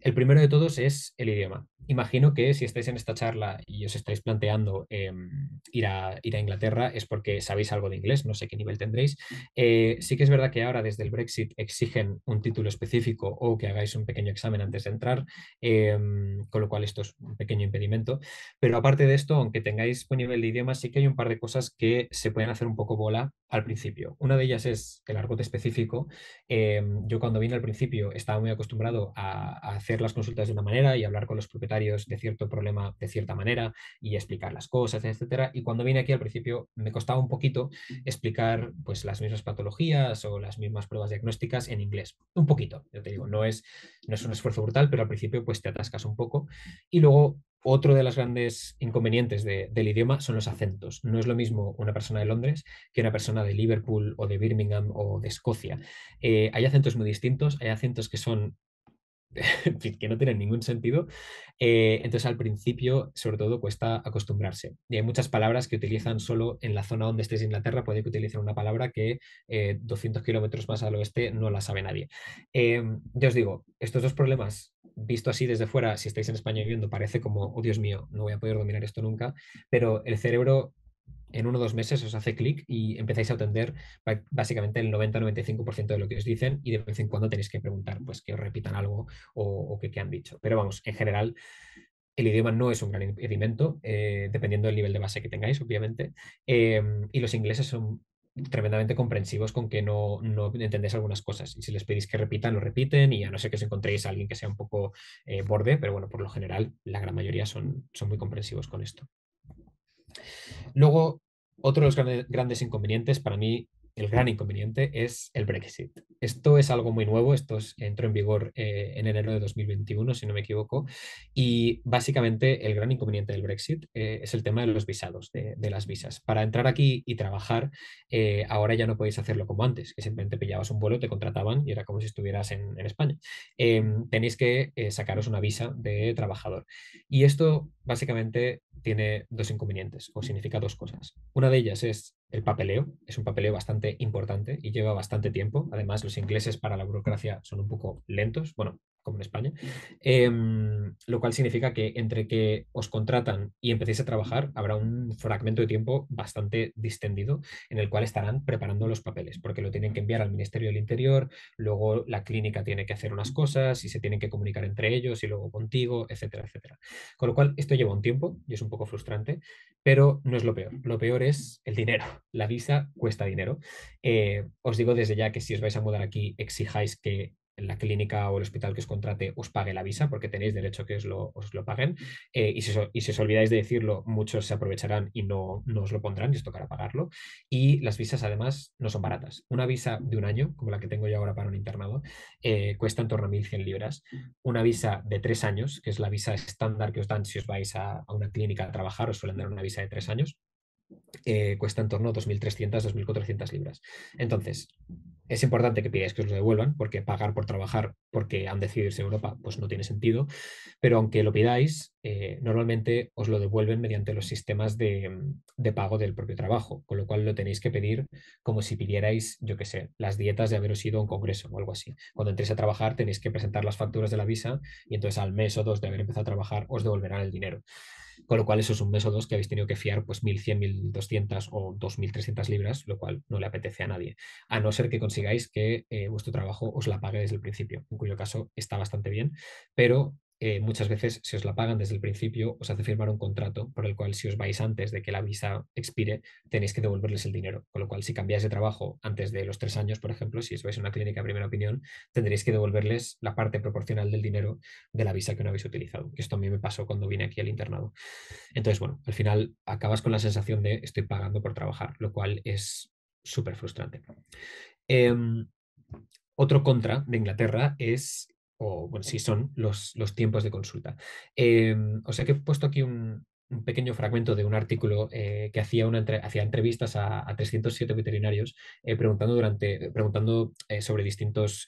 El primero de todos es el idioma. Imagino que si estáis en esta charla y os estáis planteando em, ir, a, ir, a, Inglaterra es porque sabéis algo de inglés, no sé qué nivel tendréis. Eh, sí que es verdad que ahora desde el Brexit exigen un título específico o que hagáis un pequeño examen antes de entrar, em, con lo cual esto es un pequeño impedimento. Pero aparte de esto, aunque tengáis un nivel de idioma, sí que hay un par de cosas que se pueden hacer un poco bola al principio. Una de ellas es el argot específico. Em, yo cuando vine al principio estaba muy acostumbrado a, hacer las consultas de una manera y hablar con los propietarios de cierto problema de cierta manera y explicar las cosas, etcétera. Y cuando vine aquí al principio me costaba un poquito explicar pues, las mismas patologías o las mismas pruebas diagnósticas en inglés. Un poquito, yo te digo, no es, no es un esfuerzo brutal, pero al principio pues te atascas un poco. Y luego otro de los grandes inconvenientes del idioma son los acentos. No es lo mismo una persona de Londres que una persona de Liverpool o de Birmingham o de Escocia. Eh, hay acentos muy distintos, hay acentos que son que no tienen ningún sentido. Eh, entonces al principio, sobre todo, cuesta acostumbrarse. Y hay muchas palabras que utilizan solo en la zona donde estés en Inglaterra, puede que utilicen una palabra que 200 eh, kilómetros más al oeste no la sabe nadie. Em, Yo os digo, estos dos problemas visto así desde fuera, si estáis en España viviendo, parece como, oh Dios mío, no voy a poder dominar esto nunca, pero el cerebro en uno o dos meses os hace clic y empezáis a entender básicamente el 90-95% de lo que os dicen y de vez en cuando tenéis que preguntar pues que os repitan algo o, qué que, han dicho. Pero vamos, en general el idioma no es un gran impedimento, eh, dependiendo del nivel de base que tengáis, obviamente, em, y los ingleses son tremendamente comprensivos con que no, no entendéis algunas cosas. Y si les pedís que repitan, lo repiten, y a no ser que os encontréis a alguien que sea un poco eh, borde, pero bueno, por lo general, la gran mayoría son, son muy comprensivos con esto. Luego, otro de los grandes inconvenientes para mí el gran inconveniente es el Brexit. Esto es algo muy nuevo, esto entró en vigor eh, en enero de 2021, si no me equivoco, y básicamente el gran inconveniente del Brexit eh, es el tema de los visados, de, las visas. Para entrar aquí y trabajar, eh, ahora ya no podéis hacerlo como antes, que simplemente pillabas un vuelo, te contrataban y era como si estuvieras en, en España. Em, tenéis que sacaros una visa de trabajador. Y esto básicamente tiene dos inconvenientes o significa dos cosas. Una de ellas es el papeleo, es un papeleo bastante importante y lleva bastante tiempo. Además, los ingleses para la burocracia son un poco lentos. Bueno, como en España, em, lo cual significa que entre que os contratan y empecéis a trabajar habrá un fragmento de tiempo bastante distendido en el cual estarán preparando los papeles, porque lo tienen que enviar al Ministerio del Interior, luego la clínica tiene que hacer unas cosas y se tienen que comunicar entre ellos y luego contigo, etcétera, etcétera. Con lo cual, esto lleva un tiempo y es un poco frustrante, pero no es lo peor. Lo peor es el dinero. La visa cuesta dinero. Eh, os digo desde ya que si os vais a mudar aquí, exijáis que la clínica o el hospital que os contrate os pague la visa, porque tenéis derecho que os lo, paguen. Eh, y, si y, os olvidáis de decirlo, muchos se aprovecharán y no, no, os lo pondrán y os tocará pagarlo. Y las visas además no son baratas. Una visa de un año, como la que tengo yo ahora para un internado, eh, cuesta en torno a 1.100 libras. Una visa de tres años, que es la visa estándar que os dan si os vais a, a una clínica a trabajar, os suelen dar una visa de tres años, eh, cuesta en torno a 2.300, 2.400 libras. Entonces, es importante que pidáis que os lo devuelvan, porque pagar por trabajar porque han decidido irse a Europa, pues no tiene sentido. Pero aunque lo pidáis, eh, normalmente os lo devuelven mediante los sistemas de, de, pago del propio trabajo, con lo cual lo tenéis que pedir como si pidierais, yo qué sé, las dietas de haberos ido a un congreso o algo así. Cuando entréis a trabajar tenéis que presentar las facturas de la visa y entonces al mes o dos de haber empezado a trabajar os devolverán el dinero con lo cual eso es un mes o dos que habéis tenido que fiar pues 1.100, 1.200 o 2.300 libras, lo cual no le apetece a nadie, a no ser que consigáis que eh, vuestro trabajo os la pague desde el principio, en cuyo caso está bastante bien, pero eh, muchas veces si os la pagan desde el principio, os hace firmar un contrato por el cual si os vais antes de que la visa expire, tenéis que devolverles el dinero. Con lo cual, si cambiáis de trabajo antes de los tres años, por ejemplo, si os vais a una clínica de primera opinión, tendréis que devolverles la parte proporcional del dinero de la visa que no habéis utilizado. Esto a mí me pasó cuando vine aquí al internado. Entonces, bueno, al final acabas con la sensación de estoy pagando por trabajar, lo cual es súper frustrante. Em, otro contra de Inglaterra es o bueno, si son los, tiempos de consulta. Em, o sea que he puesto aquí un, pequeño fragmento de un artículo eh, que hacía, una hacía entrevistas a, 307 veterinarios eh, preguntando, durante, eh, preguntando sobre distintos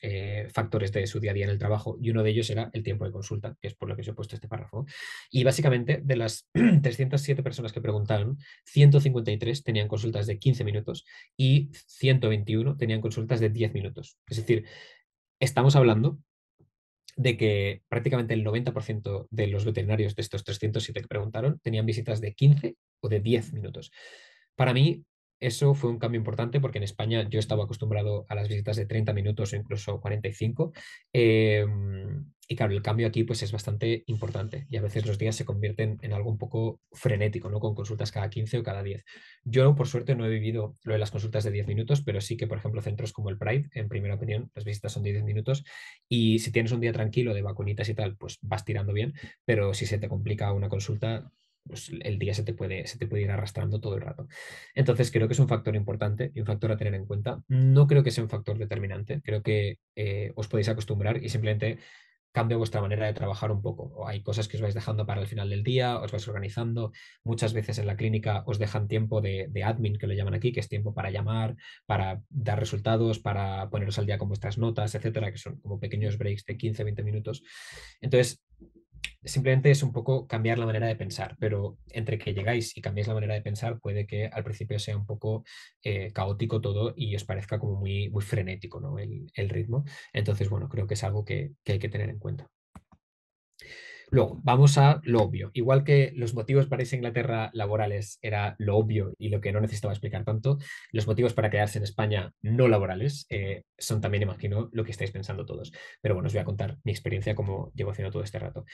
factores de su día a día en el trabajo y uno de ellos era el tiempo de consulta, que es por lo que os he puesto este párrafo. Y básicamente de las 307 personas que preguntaron, 153 tenían consultas de 15 minutos y 121 tenían consultas de 10 minutos. Es decir, estamos hablando de que prácticamente el 90% de los veterinarios de estos 307 que preguntaron tenían visitas de 15 o de 10 minutos. Para mí, eso fue un cambio importante porque en España yo estaba acostumbrado a las visitas de 30 minutos o incluso 45. Em, y claro, el cambio aquí pues es bastante importante y a veces los días se convierten en algo un poco frenético, ¿no? Con consultas cada 15 o cada 10. Yo, por suerte, no he vivido lo de las consultas de 10 minutos, pero sí que, por ejemplo, centros como el Pride, en primera opinión, las visitas son de 10 minutos y si tienes un día tranquilo de vacunitas y tal, pues vas tirando bien, pero si se te complica una consulta, pues el día se te, puede, se te puede ir arrastrando todo el rato. Entonces creo que es un factor importante y un factor a tener en cuenta. No creo que sea un factor determinante, creo que eh, os podéis acostumbrar y simplemente cambia vuestra manera de trabajar un poco. Hay cosas que os vais dejando para el final del día, os vais organizando. Muchas veces en la clínica os dejan tiempo de, de, admin, que lo llaman aquí, que es tiempo para llamar, para dar resultados, para poneros al día con vuestras notas, etcétera, que son como pequeños breaks de 15, 20 minutos. Entonces, Simplemente es un poco cambiar la manera de pensar, pero entre que llegáis y cambiáis la manera de pensar puede que al principio sea un poco eh, caótico todo y os parezca como muy, muy frenético ¿no? el, ritmo. Entonces, bueno, creo que es algo que, que hay que tener en cuenta. Luego, vamos a lo obvio. Igual que los motivos para irse a Inglaterra laborales era lo obvio y lo que no necesitaba explicar tanto, los motivos para quedarse en España no laborales eh, son también, imagino, lo que estáis pensando todos. Pero bueno, os voy a contar mi experiencia como llevo haciendo todo este rato.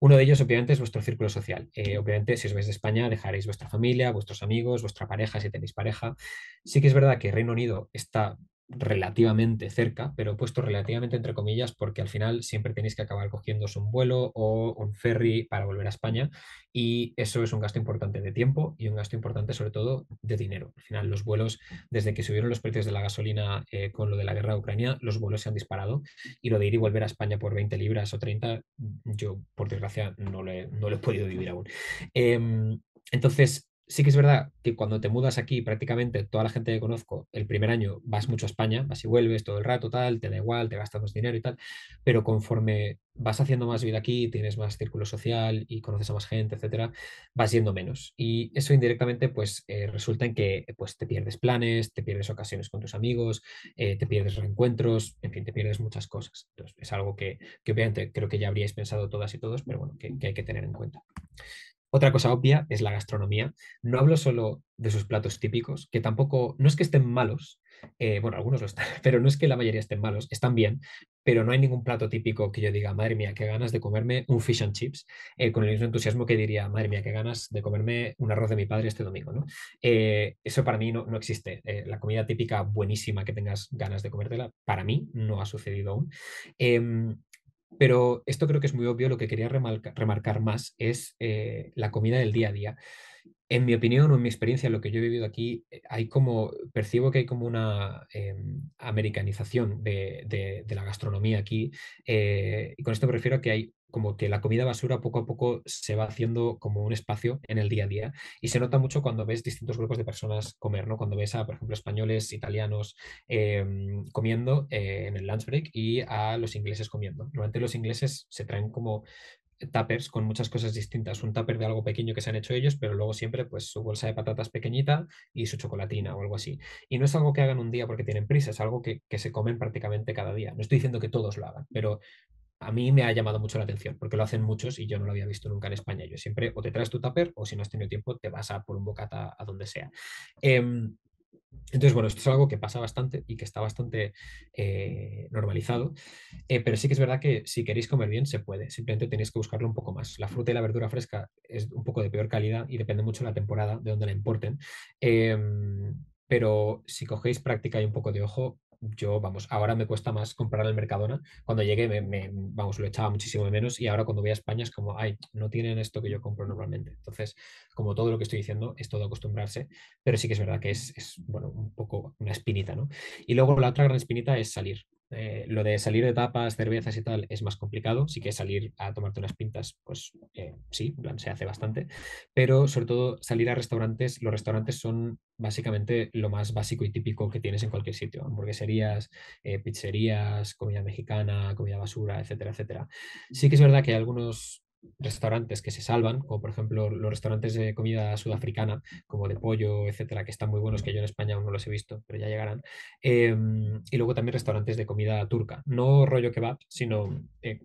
Uno de ellos, obviamente, es vuestro círculo social. Eh, obviamente, si os vais de España, dejaréis vuestra familia, vuestros amigos, vuestra pareja, si tenéis pareja. Sí que es verdad que Reino Unido está relativamente cerca, pero puesto relativamente entre comillas porque al final siempre tenéis que acabar cogiéndose un vuelo o un ferry para volver a España y eso es un gasto importante de tiempo y un gasto importante sobre todo de dinero. Al final los vuelos, desde que subieron los precios de la gasolina eh, con lo de la guerra de Ucrania, los vuelos se han disparado y lo de ir y volver a España por 20 libras o 30, yo por desgracia no lo he, podido vivir aún. Em, entonces, sí que es verdad que cuando te mudas aquí, prácticamente toda la gente que conozco, el primer año vas mucho a España, vas y vuelves todo el rato, tal, te da igual, te gastas más dinero y tal, pero conforme vas haciendo más vida aquí, tienes más círculo social y conoces a más gente, etcétera, vas yendo menos. Y eso indirectamente, pues eh, resulta en que eh, pues, te pierdes planes, te pierdes ocasiones con tus amigos, eh, te pierdes reencuentros, en fin, te pierdes muchas cosas. Entonces, es algo que, obviamente creo que ya habríais pensado todas y todos, pero bueno, que hay que tener en cuenta. Otra cosa obvia es la gastronomía. No hablo solo de sus platos típicos, que tampoco, no es que estén malos, eh, bueno, algunos lo están, pero no es que la mayoría estén malos, están bien, pero no hay ningún plato típico que yo diga, madre mía, qué ganas de comerme un fish and chips, eh, con el mismo entusiasmo que diría, madre mía, qué ganas de comerme un arroz de mi padre este domingo, ¿no? Eh, eso para mí no, no existe. la comida típica buenísima que tengas ganas de comértela, para mí no ha sucedido aún. Em, pero esto creo que es muy obvio, lo que quería remarcar, más es eh, la comida del día a día en mi opinión o en mi experiencia, lo que yo he vivido aquí, eh, hay como, percibo que hay como una em, americanización de, la gastronomía aquí. Eh, y con esto me refiero a que hay como que la comida basura poco a poco se va haciendo como un espacio en el día a día. Y se nota mucho cuando ves distintos grupos de personas comer, ¿no? Cuando ves a, por ejemplo, españoles, italianos em, comiendo eh, en el lunch break y a los ingleses comiendo. Normalmente los ingleses se traen como tuppers con muchas cosas distintas. Un tupper de algo pequeño que se han hecho ellos, pero luego siempre pues su bolsa de patatas pequeñita y su chocolatina o algo así. Y no es algo que hagan un día porque tienen prisa, es algo que, se comen prácticamente cada día. No estoy diciendo que todos lo hagan, pero a mí me ha llamado mucho la atención porque lo hacen muchos y yo no lo había visto nunca en España. Yo siempre o te traes tu tupper o si no has tenido tiempo te vas a por un bocata a donde sea. Em, entonces, bueno, esto es algo que pasa bastante y que está bastante eh, normalizado, eh, pero sí que es verdad que si queréis comer bien se puede, simplemente tenéis que buscarlo un poco más. La fruta y la verdura fresca es un poco de peor calidad y depende mucho de la temporada, de dónde la importen. Em, pero si cogéis práctica y un poco de ojo, yo, vamos, ahora me cuesta más comprar el Mercadona. Cuando llegué, me, vamos, lo echaba muchísimo de menos y ahora cuando voy a España es como, ay, no tienen esto que yo compro normalmente. Entonces, como todo lo que estoy diciendo, es todo acostumbrarse, pero sí que es verdad que es, es bueno, un poco una espinita, ¿no? Y luego la otra gran espinita es salir. Eh, lo de salir de tapas, cervezas y tal es más complicado. Sí que salir a tomarte unas pintas, pues eh, sí, plan, se hace bastante. Pero sobre todo salir a restaurantes, los restaurantes son básicamente lo más básico y típico que tienes en cualquier sitio. Hamburgueserías, eh, pizzerías, comida mexicana, comida basura, etcétera, etcétera. Sí que es verdad que hay algunos restaurantes que se salvan, como por ejemplo los restaurantes de comida sudafricana, como de pollo, etcétera, que están muy buenos, que yo en España aún no los he visto, pero ya llegarán. Em, y luego también restaurantes de comida turca, no rollo kebab, sino eh,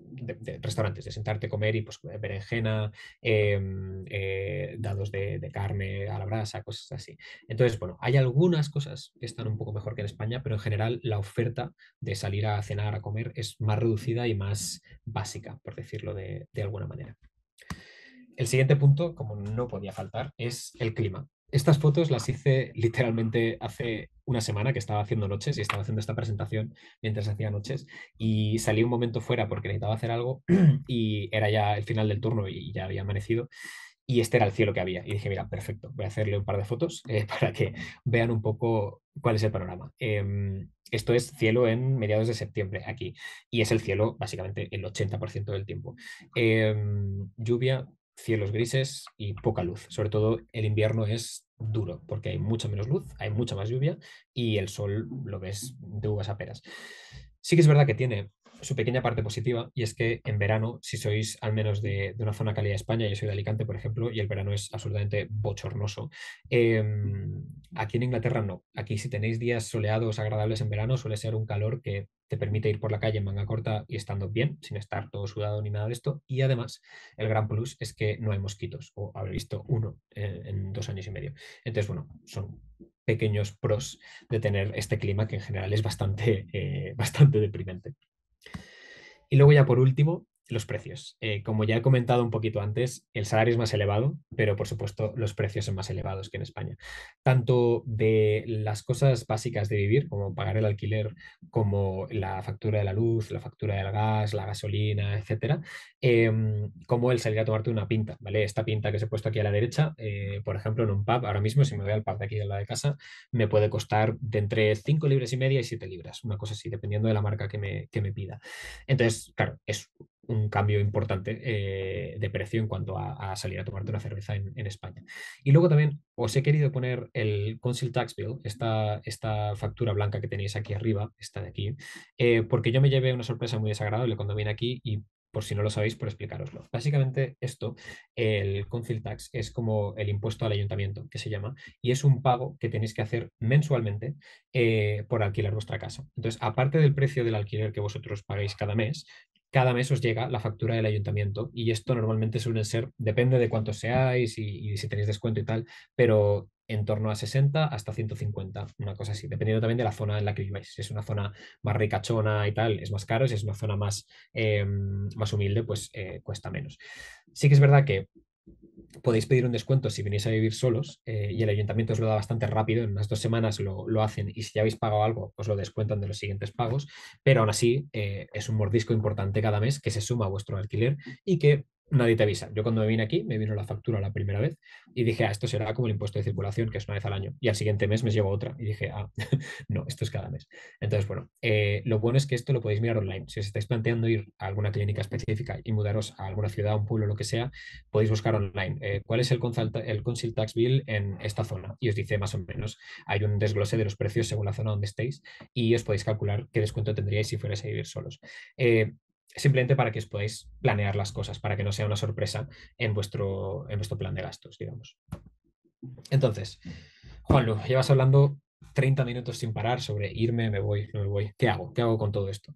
restaurantes, de sentarte, a comer y pues berenjena, em, eh, dados de, de, carne a la brasa, cosas así. Entonces, bueno, hay algunas cosas que están un poco mejor que en España, pero en general la oferta de salir a cenar, a comer, es más reducida y más básica, por decirlo de alguna manera. El siguiente punto, como no podía faltar, es el clima. Estas fotos las hice literalmente hace una semana que estaba haciendo noches y estaba haciendo esta presentación mientras hacía noches y salí un momento fuera porque necesitaba hacer algo y era ya el final del turno y ya había amanecido y este era el cielo que había. Y dije, mira, perfecto, voy a hacerle un par de fotos eh, para que vean un poco cuál es el panorama. Em, esto es cielo en mediados de septiembre aquí y es el cielo básicamente el 80% del tiempo. Em, lluvia cielos grises y poca luz. Sobre todo el invierno es duro porque hay mucha menos luz, hay mucha más lluvia y el sol lo ves de uvas a Sí que es verdad que tiene su pequeña parte positiva y es que en verano, si sois al menos de, una zona calidad de España, yo soy de Alicante, por ejemplo, y el verano es absolutamente bochornoso. Em, aquí en Inglaterra no. Aquí si tenéis días soleados, agradables en verano, suele ser un calor que te permite ir por la calle en manga corta y estando bien, sin estar todo sudado ni nada de esto. Y además, el gran plus es que no hay mosquitos, o habré visto uno eh, en, dos años y medio. Entonces, bueno, son pequeños pros de tener este clima que en general es bastante, eh, bastante deprimente. Y luego ya por último, los precios. Eh, como ya he comentado un poquito antes, el salario es más elevado, pero por supuesto los precios son más elevados que en España. Tanto de las cosas básicas de vivir, como pagar el alquiler, como la factura de la luz, la factura del gas, la gasolina, etcétera, em, como el salir a tomarte una pinta, ¿vale? Esta pinta que se he puesto aquí a la derecha, eh, por ejemplo, en un pub, ahora mismo, si me voy al pub de aquí de la de casa, me puede costar de entre 5 libras y media y 7 libras, una cosa así, dependiendo de la marca que me pida. Entonces, claro, es un cambio importante eh, de precio en cuanto a, salir a tomarte una cerveza en, España. Y luego también os he querido poner el Council Tax Bill, esta, esta factura blanca que tenéis aquí arriba, esta de aquí, eh, porque yo me llevé una sorpresa muy desagradable cuando vine aquí y por si no lo sabéis, por explicaroslo. Básicamente esto, el Council Tax, es como el impuesto al ayuntamiento, que se llama, y es un pago que tenéis que hacer mensualmente eh, por alquilar vuestra casa. Entonces, aparte del precio del alquiler que vosotros pagáis cada mes, cada mes os llega la factura del ayuntamiento y esto normalmente suelen ser, depende de cuántos seáis y, si tenéis descuento y tal, pero en torno a 60 hasta 150, una cosa así, dependiendo también de la zona en la que viváis. Si es una zona más ricachona y tal, es más caro, si es una zona más, em, más humilde, pues eh, cuesta menos. Sí que es verdad que podéis pedir un descuento si venís a vivir solos eh, y el ayuntamiento os lo da bastante rápido, en unas dos semanas lo, lo, hacen y si ya habéis pagado algo os lo descuentan de los siguientes pagos, pero aún así eh, es un mordisco importante cada mes que se suma a vuestro alquiler y que nadie te avisa. Yo cuando me vine aquí, me vino la factura la primera vez y dije, ah, esto será como el impuesto de circulación, que es una vez al año. Y al siguiente mes me llegó otra y dije, ah, no, esto es cada mes. Entonces, bueno, eh, lo bueno es que esto lo podéis mirar online. Si os estáis planteando ir a alguna clínica específica y mudaros a alguna ciudad, un pueblo, lo que sea, podéis buscar online eh, cuál es el, el Council Tax Bill en esta zona. Y os dice más o menos, hay un desglose de los precios según la zona donde estéis y os podéis calcular qué descuento tendríais si fuerais a vivir solos. Eh, simplemente para que os podáis planear las cosas, para que no sea una sorpresa en vuestro, en vuestro plan de gastos, digamos. Entonces, Juanlu, llevas hablando 30 minutos sin parar sobre irme, me voy, no me voy. ¿Qué hago? ¿Qué hago con todo esto?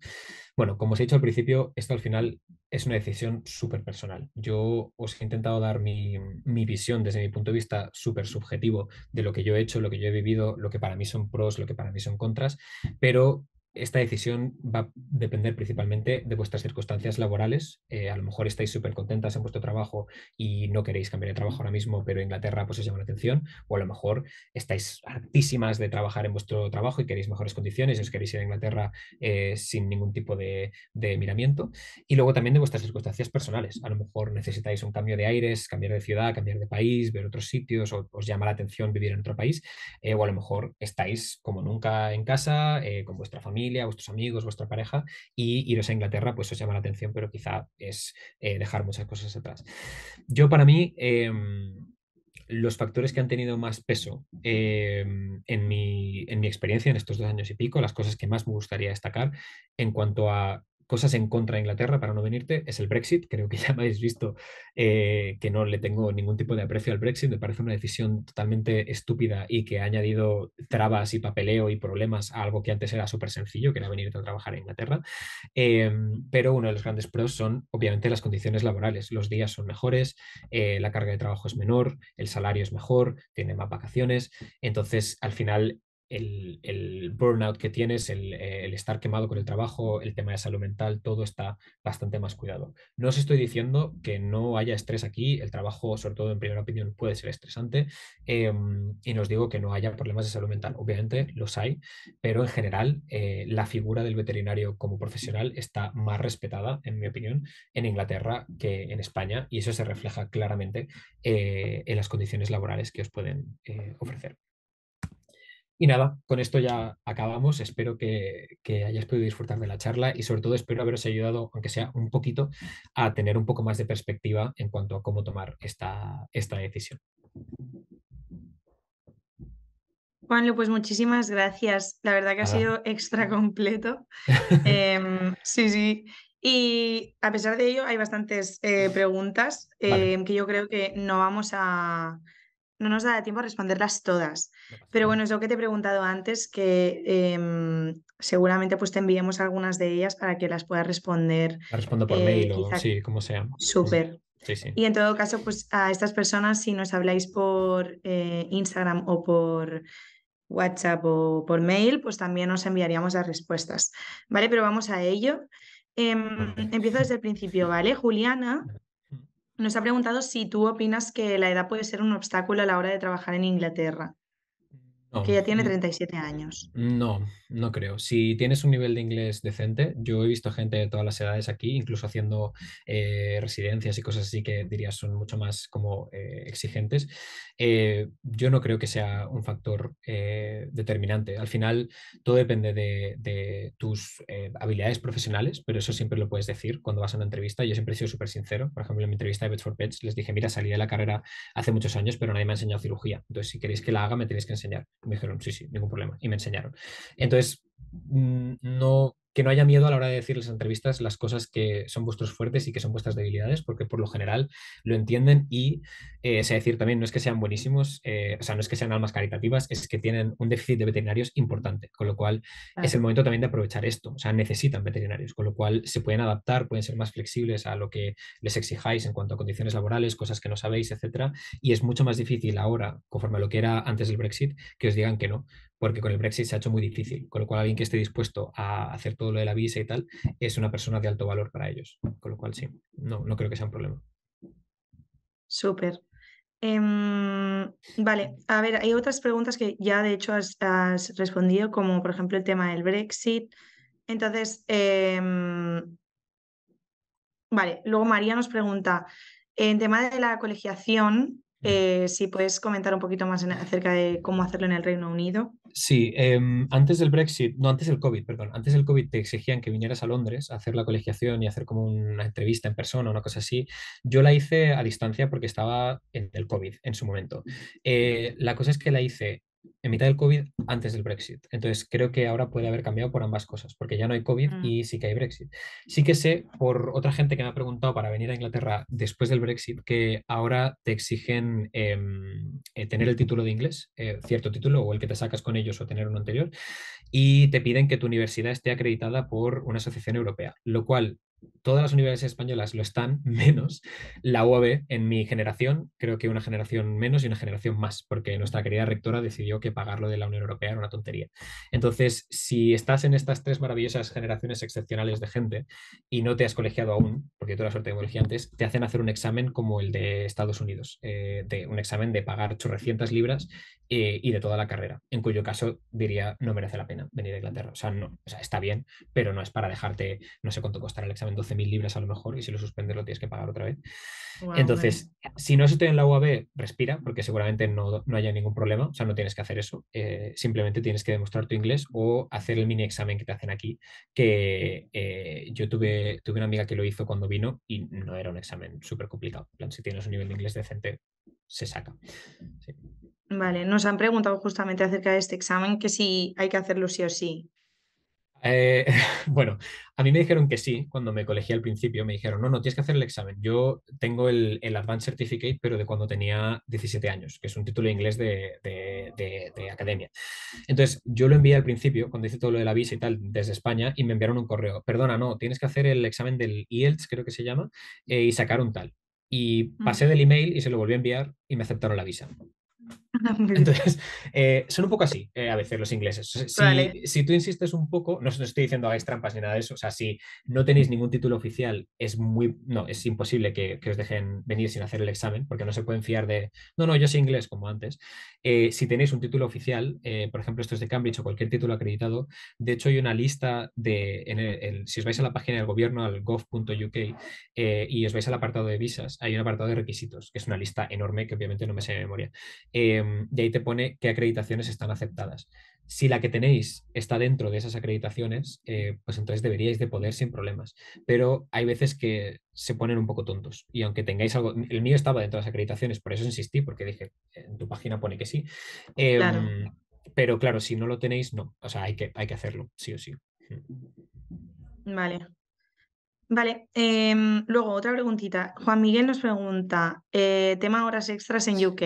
Bueno, como os he dicho al principio, esto al final es una decisión súper personal. Yo os he intentado dar mi, mi visión desde mi punto de vista súper subjetivo de lo que yo he hecho, lo que yo he vivido, lo que para mí son pros, lo que para mí son contras, pero esta decisión va a depender principalmente de vuestras circunstancias laborales. Eh, a lo mejor estáis súper contentas en vuestro trabajo y no queréis cambiar de trabajo ahora mismo, pero Inglaterra pues, os llama la atención. O a lo mejor estáis hartísimas de trabajar en vuestro trabajo y queréis mejores condiciones y os queréis ir a Inglaterra eh, sin ningún tipo de, miramiento. Y luego también de vuestras circunstancias personales. A lo mejor necesitáis un cambio de aires, cambiar de ciudad, cambiar de país, ver otros sitios o os llama la atención vivir en otro país. Eh, o a lo mejor estáis como nunca en casa, con vuestra familia a vuestros amigos, vuestra pareja, y iros a Inglaterra, pues os llama la atención, pero quizá es eh, dejar muchas cosas atrás. Yo para mí, em, los factores que han tenido más peso em, en, mi, en mi experiencia en estos dos años y pico, las cosas que más me gustaría destacar en cuanto a cosas en contra de Inglaterra, para no venirte, es el Brexit. Creo que ya habéis visto eh, que no le tengo ningún tipo de aprecio al Brexit. Me parece una decisión totalmente estúpida y que ha añadido trabas y papeleo y problemas a algo que antes era súper sencillo, que era venirte a trabajar a Inglaterra. Em, pero uno de los grandes pros son, obviamente, las condiciones laborales. Los días son mejores, eh, la carga de trabajo es menor, el salario es mejor, tiene más vacaciones. Entonces, al final, el, burnout que tienes, el, estar quemado con el trabajo, el tema de salud mental, todo está bastante más cuidado. No os estoy diciendo que no haya estrés aquí, el trabajo, sobre todo en primera opinión, puede ser estresante em, y nos digo que no haya problemas de salud mental. Obviamente los hay, pero en general eh, la figura del veterinario como profesional está más respetada, en mi opinión, en Inglaterra que en España y eso se refleja claramente eh, en las condiciones laborales que os pueden eh, ofrecer. Y nada, con esto ya acabamos. Espero que, hayas podido disfrutar de la charla y sobre todo espero haberos ayudado, aunque sea un poquito, a tener un poco más de perspectiva en cuanto a cómo tomar esta, esta decisión. Juanlu, pues muchísimas gracias. La verdad que ha sido extra completo. Em, sí, sí. Y a pesar de ello, hay bastantes eh, preguntas em, que yo creo que no vamos a no nos da tiempo a responderlas todas. Pero bueno, es lo que te he preguntado antes, que em, seguramente pues te enviemos algunas de ellas para que las puedas responder. respondo por eh, mail o sí, como sea. Súper. Y en todo caso, pues a estas personas, si nos habláis por eh, Instagram o por WhatsApp o por mail, pues también os enviaríamos las respuestas. ¿Vale? Pero vamos a ello. Em, empiezo desde el principio, ¿vale? Juliana nos ha preguntado si tú opinas que la edad puede ser un obstáculo a la hora de trabajar en Inglaterra que ya tiene 37 años. No, no creo. Si tienes un nivel de inglés decente, yo he visto gente de todas las edades aquí, incluso haciendo eh, residencias y cosas así que dirías son mucho más como eh, exigentes. Eh, yo no creo que sea un factor determinante. Al final, todo depende de, tus habilidades profesionales, pero eso siempre lo puedes decir cuando vas a una entrevista. Yo siempre he sido súper sincero. Por ejemplo, en mi entrevista de Bet for Pets les dije, mira, salí de la carrera hace muchos años, pero nadie me ha enseñado cirugía. Entonces, si queréis que la haga, me tenéis que enseñar me dijeron, sí, sí, ningún problema. Y me enseñaron. Entonces, mm, no que no haya miedo a la hora de decirles en entrevistas las cosas que son vuestros fuertes y que son vuestras debilidades, porque por lo general lo entienden y, es eh, decir, también no es que sean buenísimos, eh, o sea, no es que sean almas caritativas, es que tienen un déficit de veterinarios importante, con lo cual es el momento también de aprovechar esto, o sea, necesitan veterinarios, con lo cual se pueden adaptar, pueden ser más flexibles a lo que les exijáis en cuanto a condiciones laborales, cosas que no sabéis, etcétera, y es mucho más difícil ahora, conforme a lo que era antes del Brexit, que os digan que no, porque con el Brexit se ha hecho muy difícil, con lo cual alguien que esté dispuesto a hacer todo lo de la visa y tal es una persona de alto valor para ellos, con lo cual sí, no, no creo que sea un problema. Súper. Em, vale, a ver, hay otras preguntas que ya de hecho has, respondido, como por ejemplo el tema del Brexit. Entonces, em, vale, luego María nos pregunta, en tema de la colegiación, eh, si puedes comentar un poquito más acerca de cómo hacerlo en el Reino Unido. Sí, em, antes del Brexit, no, antes del COVID, perdón, antes del COVID te exigían que vinieras a Londres a hacer la colegiación y hacer como una entrevista en persona, una cosa así. Yo la hice a distancia porque estaba en el COVID en su momento. Eh, la cosa es que la hice en mitad del COVID antes del Brexit. Entonces creo que ahora puede haber cambiado por ambas cosas, porque ya no hay COVID mm. y sí que hay Brexit. Sí que sé por otra gente que me ha preguntado para venir a Inglaterra después del Brexit que ahora te exigen em, eh, tener el título de inglés, eh, cierto título o el que te sacas con ellos o tener uno anterior, y te piden que tu universidad esté acreditada por una asociación europea, lo cual todas las universidades españolas lo están, menos la UAB en mi generación, creo que una generación menos y una generación más, porque nuestra querida rectora decidió que pagarlo de la Unión Europea era una tontería. Entonces, si estás en estas tres maravillosas generaciones excepcionales de gente y no te has colegiado aún, porque toda la suerte de colegio antes, te hacen hacer un examen como el de Estados Unidos, eh, de, un examen de pagar 800 libras eh, y, de toda la carrera, en cuyo caso diría no merece la pena venir a Inglaterra. O sea, no, o sea, está bien, pero no es para dejarte, no sé cuánto costará el examen, 12.000 libras a lo mejor, y si lo suspendes lo tienes que pagar otra vez. Entonces, si no estoy en la UAB, respira, porque seguramente no, haya ningún problema, o sea, no tienes que hacer eso, eh, simplemente tienes que demostrar tu inglés o hacer el mini examen que te hacen aquí, que eh, yo tuve, tuve una amiga que lo hizo cuando vino y no era un examen súper complicado. En plan, si tienes un nivel de inglés decente, se saca. Sí. Vale, nos han preguntado justamente acerca de este examen, que si hay que hacerlo sí o sí. Eh, bueno, a mí me dijeron que sí, cuando me colegí al principio, me dijeron, no, no, tienes que hacer el examen. Yo tengo el, Advanced Certificate, pero de cuando tenía 17 años, que es un título inglés de, de, de, academia. Entonces, yo lo envié al principio, cuando hice todo lo de la visa y tal, desde España, y me enviaron un correo, perdona, no, tienes que hacer el examen del IELTS, creo que se llama, eh, y sacaron tal. Y mm. pasé del email y se lo volví a enviar y me aceptaron la visa. Entonces, eh, son un poco así eh, a veces los ingleses. Si, tú insistes un poco, no os estoy diciendo hagáis trampas ni nada de eso, o sea, si no tenéis ningún título oficial, es muy, no, es imposible que, os dejen venir sin hacer el examen, porque no se pueden fiar de, no, no, yo soy inglés como antes. Eh, si tenéis un título oficial, por ejemplo, esto es de Cambridge o cualquier título acreditado, de hecho hay una lista de, si os vais a la página del gobierno, al gov.uk, y os vais al apartado de visas, hay un apartado de requisitos, que es una lista enorme que obviamente no me sale de memoria. Em, y ahí te pone qué acreditaciones están aceptadas. Si la que tenéis está dentro de esas acreditaciones, eh, pues entonces deberíais de poder sin problemas. Pero hay veces que se ponen un poco tontos. Y aunque tengáis algo, el mío estaba dentro de las acreditaciones, por eso insistí, porque dije, en tu página pone que sí. Em, pero claro, si no lo tenéis, no. O sea, hay que, hay que hacerlo, sí o sí. Mm. Vale. Vale, em, luego otra preguntita. Juan Miguel nos pregunta, eh, tema horas extras en UK,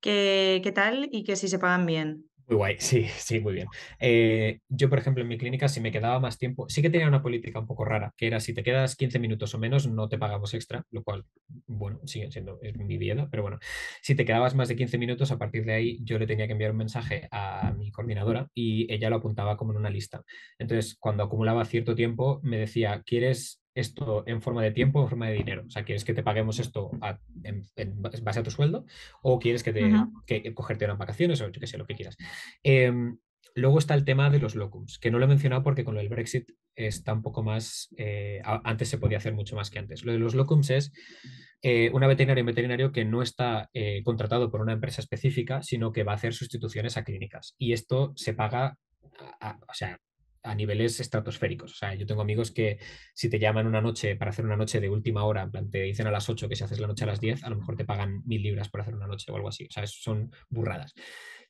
¿qué, ¿qué tal y que si se pagan bien? Muy guay, sí, sí, muy bien. Eh, yo, por ejemplo, en mi clínica, si me quedaba más tiempo, sí que tenía una política un poco rara, que era si te quedas 15 minutos o menos, no te pagamos extra, lo cual, bueno, sigue siendo es mi vida, pero bueno, si te quedabas más de 15 minutos, a partir de ahí yo le tenía que enviar un mensaje a mi coordinadora y ella lo apuntaba como en una lista. Entonces, cuando acumulaba cierto tiempo, me decía, ¿quieres esto en forma de tiempo, o en forma de dinero. O sea, ¿quieres que te paguemos esto en, base a tu sueldo o quieres que, te, que eh, cogerte unas vacaciones o yo qué sé, lo que quieras? Em, luego está el tema de los locums, que no lo he mencionado porque con el Brexit está un poco más, eh, antes se podía hacer mucho más que antes. Lo de los locums es eh, una veterinaria y un veterinario que no está contratado por una empresa específica, sino que va a hacer sustituciones a clínicas. Y esto se paga o sea, a niveles estratosféricos. O sea, yo tengo amigos que si te llaman una noche para hacer una noche de última hora, en plan, te dicen a las 8 que si haces la noche a las 10, a lo mejor te pagan mil libras por hacer una noche o algo así. O sea, son burradas.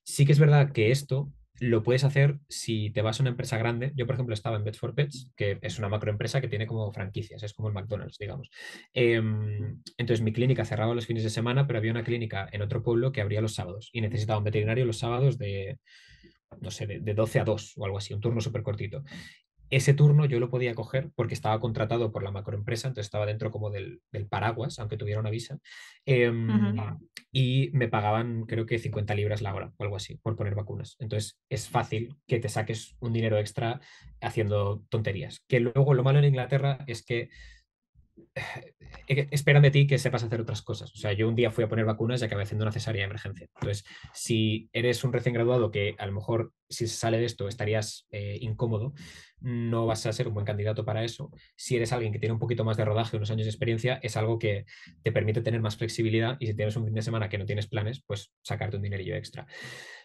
Sí que es verdad que esto lo puedes hacer si te vas a una empresa grande. Yo, por ejemplo, estaba en Bed for Pets, que es una macroempresa que tiene como franquicias, es como el McDonald's, digamos. Em, entonces, mi clínica cerraba los fines de semana, pero había una clínica en otro pueblo que abría los sábados y necesitaba un veterinario los sábados de, no sé, de, 12 a 2 o algo así, un turno súper cortito. Ese turno yo lo podía coger porque estaba contratado por la macroempresa, entonces estaba dentro como del, paraguas, aunque tuviera una visa, em, y me pagaban creo que 50 libras la hora o algo así por poner vacunas. Entonces es fácil que te saques un dinero extra haciendo tonterías. Que luego lo malo en Inglaterra es que Eh, esperan de ti que sepas hacer otras cosas. O sea, yo un día fui a poner vacunas y acabé haciendo una cesárea de emergencia. Entonces, si eres un recién graduado que a lo mejor si sale de esto estarías eh, incómodo, no vas a ser un buen candidato para eso. Si eres alguien que tiene un poquito más de rodaje, unos años de experiencia, es algo que te permite tener más flexibilidad y si tienes un fin de semana que no tienes planes, pues sacarte un dinerillo extra.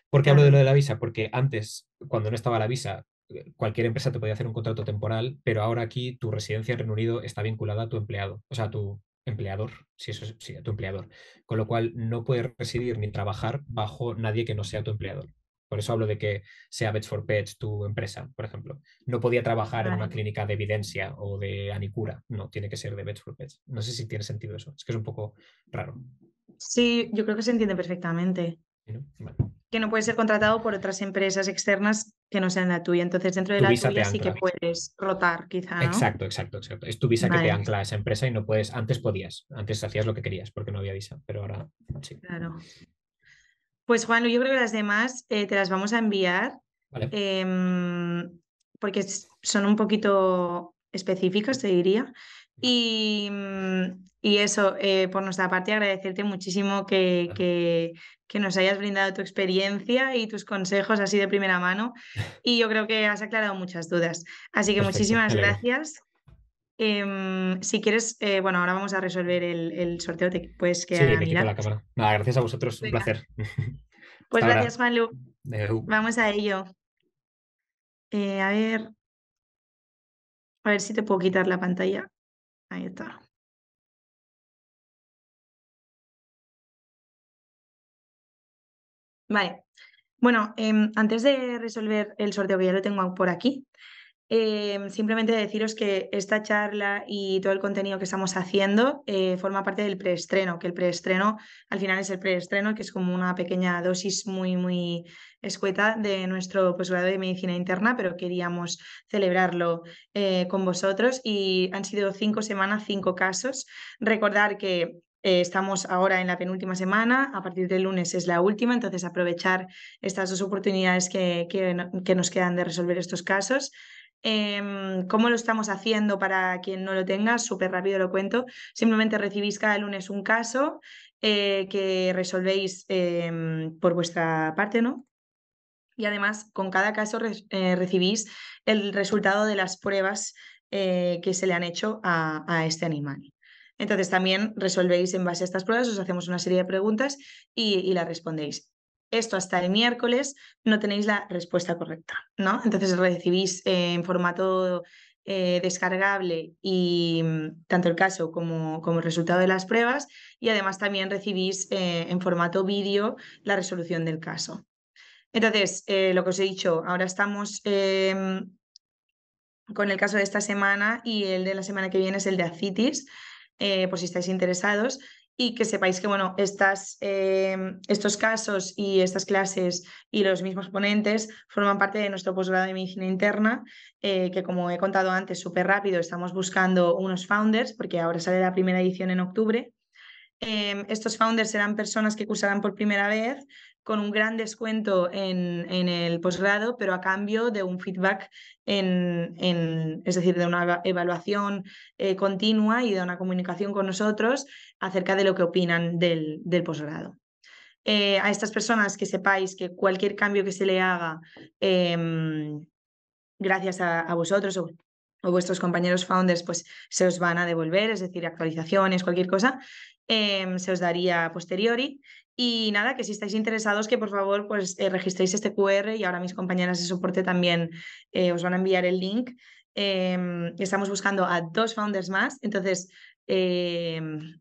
¿Por qué hablo de lo de la visa? Porque antes, cuando no estaba la visa, cualquier empresa te podía hacer un contrato temporal, pero ahora aquí tu residencia en Reino Unido está vinculada a tu empleado, o sea, a tu empleador, si eso es, sí, a tu empleador. Con lo cual no puedes residir ni trabajar bajo nadie que no sea tu empleador. Por eso hablo de que sea Beds for Pets tu empresa, por ejemplo. No podía trabajar en una clínica de evidencia o de anicura. No, tiene que ser de Beds for Pets. No sé si tiene sentido eso. Es que es un poco raro. Sí, yo creo que se entiende perfectamente. Que no puede ser contratado por otras empresas externas que no sean la tuya. Entonces, dentro de la tuya sí que puedes rotar, quizá. Exacto, exacto, exacto. Es tu visa que te ancla a esa empresa y no puedes. Antes podías, antes hacías lo que querías porque no había visa, pero ahora sí. Claro. Pues, Juan, yo creo que las demás eh, te las vamos a enviar. Em, porque son un poquito específicas, te diría. Y, mm, y eso, eh, por nuestra parte, agradecerte muchísimo que, que, nos hayas brindado tu experiencia y tus consejos así de primera mano. Y yo creo que has aclarado muchas dudas. Así que muchísimas gracias. Em, si quieres, eh, bueno, ahora vamos a resolver el, sorteo. Te puedes quedar sí, me La cámara. Nada, gracias a vosotros, un placer. Pues gracias, gracias, Juanlu. Vamos a ello. Eh, a ver. A ver si te puedo quitar la pantalla. Ahí está. Vale. Bueno, em, antes de resolver el sorteo, ya lo tengo por aquí, em, simplemente deciros que esta charla y todo el contenido que estamos haciendo eh, forma parte del preestreno, que el preestreno al final es el preestreno, que es como una pequeña dosis muy, muy escueta de nuestro posgrado de medicina interna, pero queríamos celebrarlo eh, con vosotros y han sido cinco semanas, cinco casos. Recordar que eh, estamos ahora en la penúltima semana, a partir del lunes es la última, entonces aprovechar estas dos oportunidades que, nos quedan de resolver estos casos. Em, ¿Cómo lo estamos haciendo para quien no lo tenga? Súper rápido lo cuento. Simplemente recibís cada lunes un caso eh, que resolvéis em, por vuestra parte, ¿no? Y además, con cada caso eh, recibís el resultado de las pruebas que se le han hecho a este animal. Entonces también resolvéis en base a estas pruebas, os hacemos una serie de preguntas y, y las respondéis. Esto hasta el miércoles no tenéis la respuesta correcta, Entonces recibís eh, en formato eh, descargable mm, tanto el caso como, el resultado de las pruebas y además también recibís eh, en formato vídeo la resolución del caso. Entonces, lo que os he dicho, ahora estamos em, con el caso de esta semana y el de la semana que viene es el de ACITIS. Eh, por si estáis interesados, y que sepáis que bueno, estas, eh, estos casos y estas clases y los mismos ponentes forman parte de nuestro posgrado de medicina interna, eh, que como he contado antes, súper rápido, estamos buscando unos founders, porque ahora sale la primera edición en octubre. Em, estos founders serán personas que cursarán por primera vez con un gran descuento en, el posgrado, pero a cambio de un feedback, es decir, de una evaluación eh, continua y de una comunicación con nosotros acerca de lo que opinan del, posgrado. Eh, a estas personas que sepáis que cualquier cambio que se le haga, em, gracias a, vosotros o vuestros compañeros founders pues se os van a devolver, es decir, actualizaciones, cualquier cosa, em, se os daría posteriori y nada, que si estáis interesados, que por favor pues eh, registréis este QR y ahora mis compañeras de soporte también eh, os van a enviar el link. Em, estamos buscando a dos founders más, entonces em,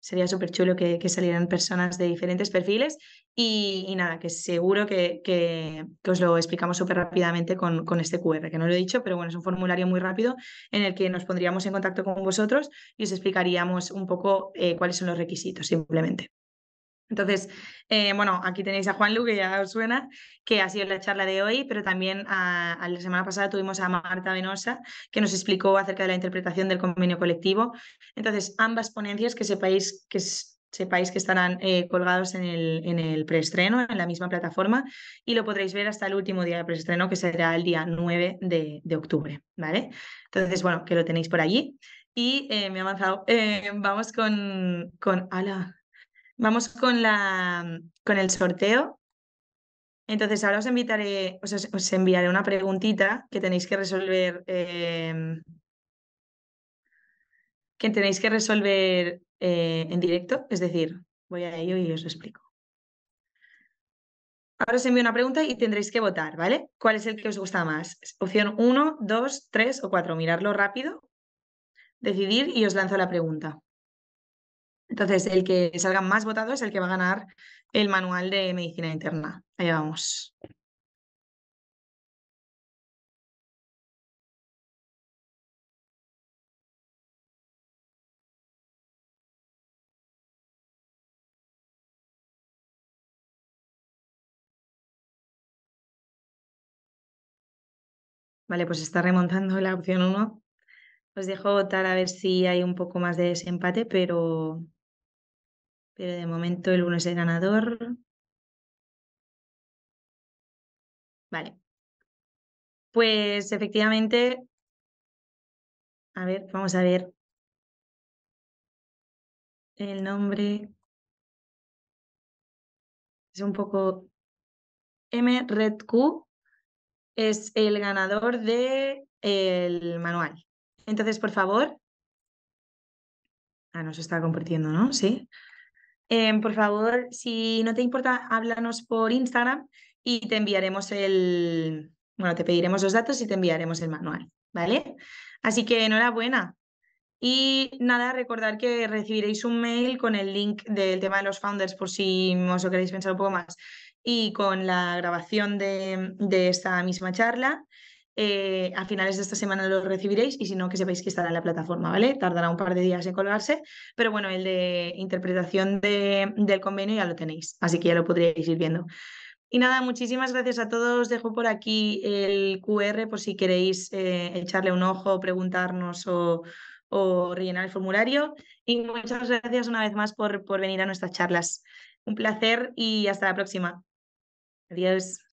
sería súper chulo que, salieran personas de diferentes perfiles y, nada, que seguro que, que, os lo explicamos súper rápidamente con, con, este QR, que no lo he dicho, pero bueno, es un formulario muy rápido en el que nos pondríamos en contacto con vosotros y os explicaríamos un poco eh, cuáles son los requisitos simplemente. Entonces, eh, bueno, aquí tenéis a Juan Lu, que ya os suena, que ha sido la charla de hoy, pero también a, la semana pasada tuvimos a Marta Venosa, que nos explicó acerca de la interpretación del convenio colectivo. Entonces, ambas ponencias que sepáis que sepáis que estarán eh, colgados en el, en el preestreno, en la misma plataforma, y lo podréis ver hasta el último día de preestreno, que será el día 9 de, octubre, ¿vale? Entonces, bueno, que lo tenéis por allí. Y eh, me he avanzado. vamos con, con... ¡Ala! Vamos con, con el sorteo. Entonces, ahora os invitaré, os, enviaré una preguntita que tenéis que resolver. Em, tenéis que resolver eh, en directo. Es decir, voy a ello y os lo explico. Ahora os envío una pregunta y tendréis que votar, ¿vale? ¿Cuál es el que os gusta más? Opción 1, 2, 3 o 4. Mirarlo rápido, decidir y os lanzo la pregunta. Entonces, el que salga más votado es el que va a ganar el manual de medicina interna. Ahí vamos. Vale, pues está remontando la opción 1. Os dejo votar a ver si hay un poco más de desempate, pero pero de momento el 1 es el ganador. Vale. Pues efectivamente, a ver, vamos a ver el nombre. Es un poco M Red es el ganador del manual. Entonces, por favor. Ah, nos está compartiendo, ¿no? Sí. Em, por favor, si no te importa, háblanos por Instagram y te enviaremos el, bueno, te pediremos los datos y te enviaremos el manual, ¿vale? Así que enhorabuena. Y nada, recordar que recibiréis un mail con el link del tema de los founders por si os lo queréis pensar un poco más y con la grabación de esta misma charla. Eh, a finales de esta semana lo recibiréis y si no, que sepáis que estará en la plataforma, ¿vale? Tardará un par de días en colgarse, pero bueno, el de interpretación del convenio ya lo tenéis, así que ya lo podríais ir viendo. Y nada, muchísimas gracias a todos. Dejo por aquí el QR por si queréis eh, echarle un ojo, preguntarnos o, o, rellenar el formulario. Y muchas gracias una vez más por, por venir a nuestras charlas. Un placer y hasta la próxima. Adiós.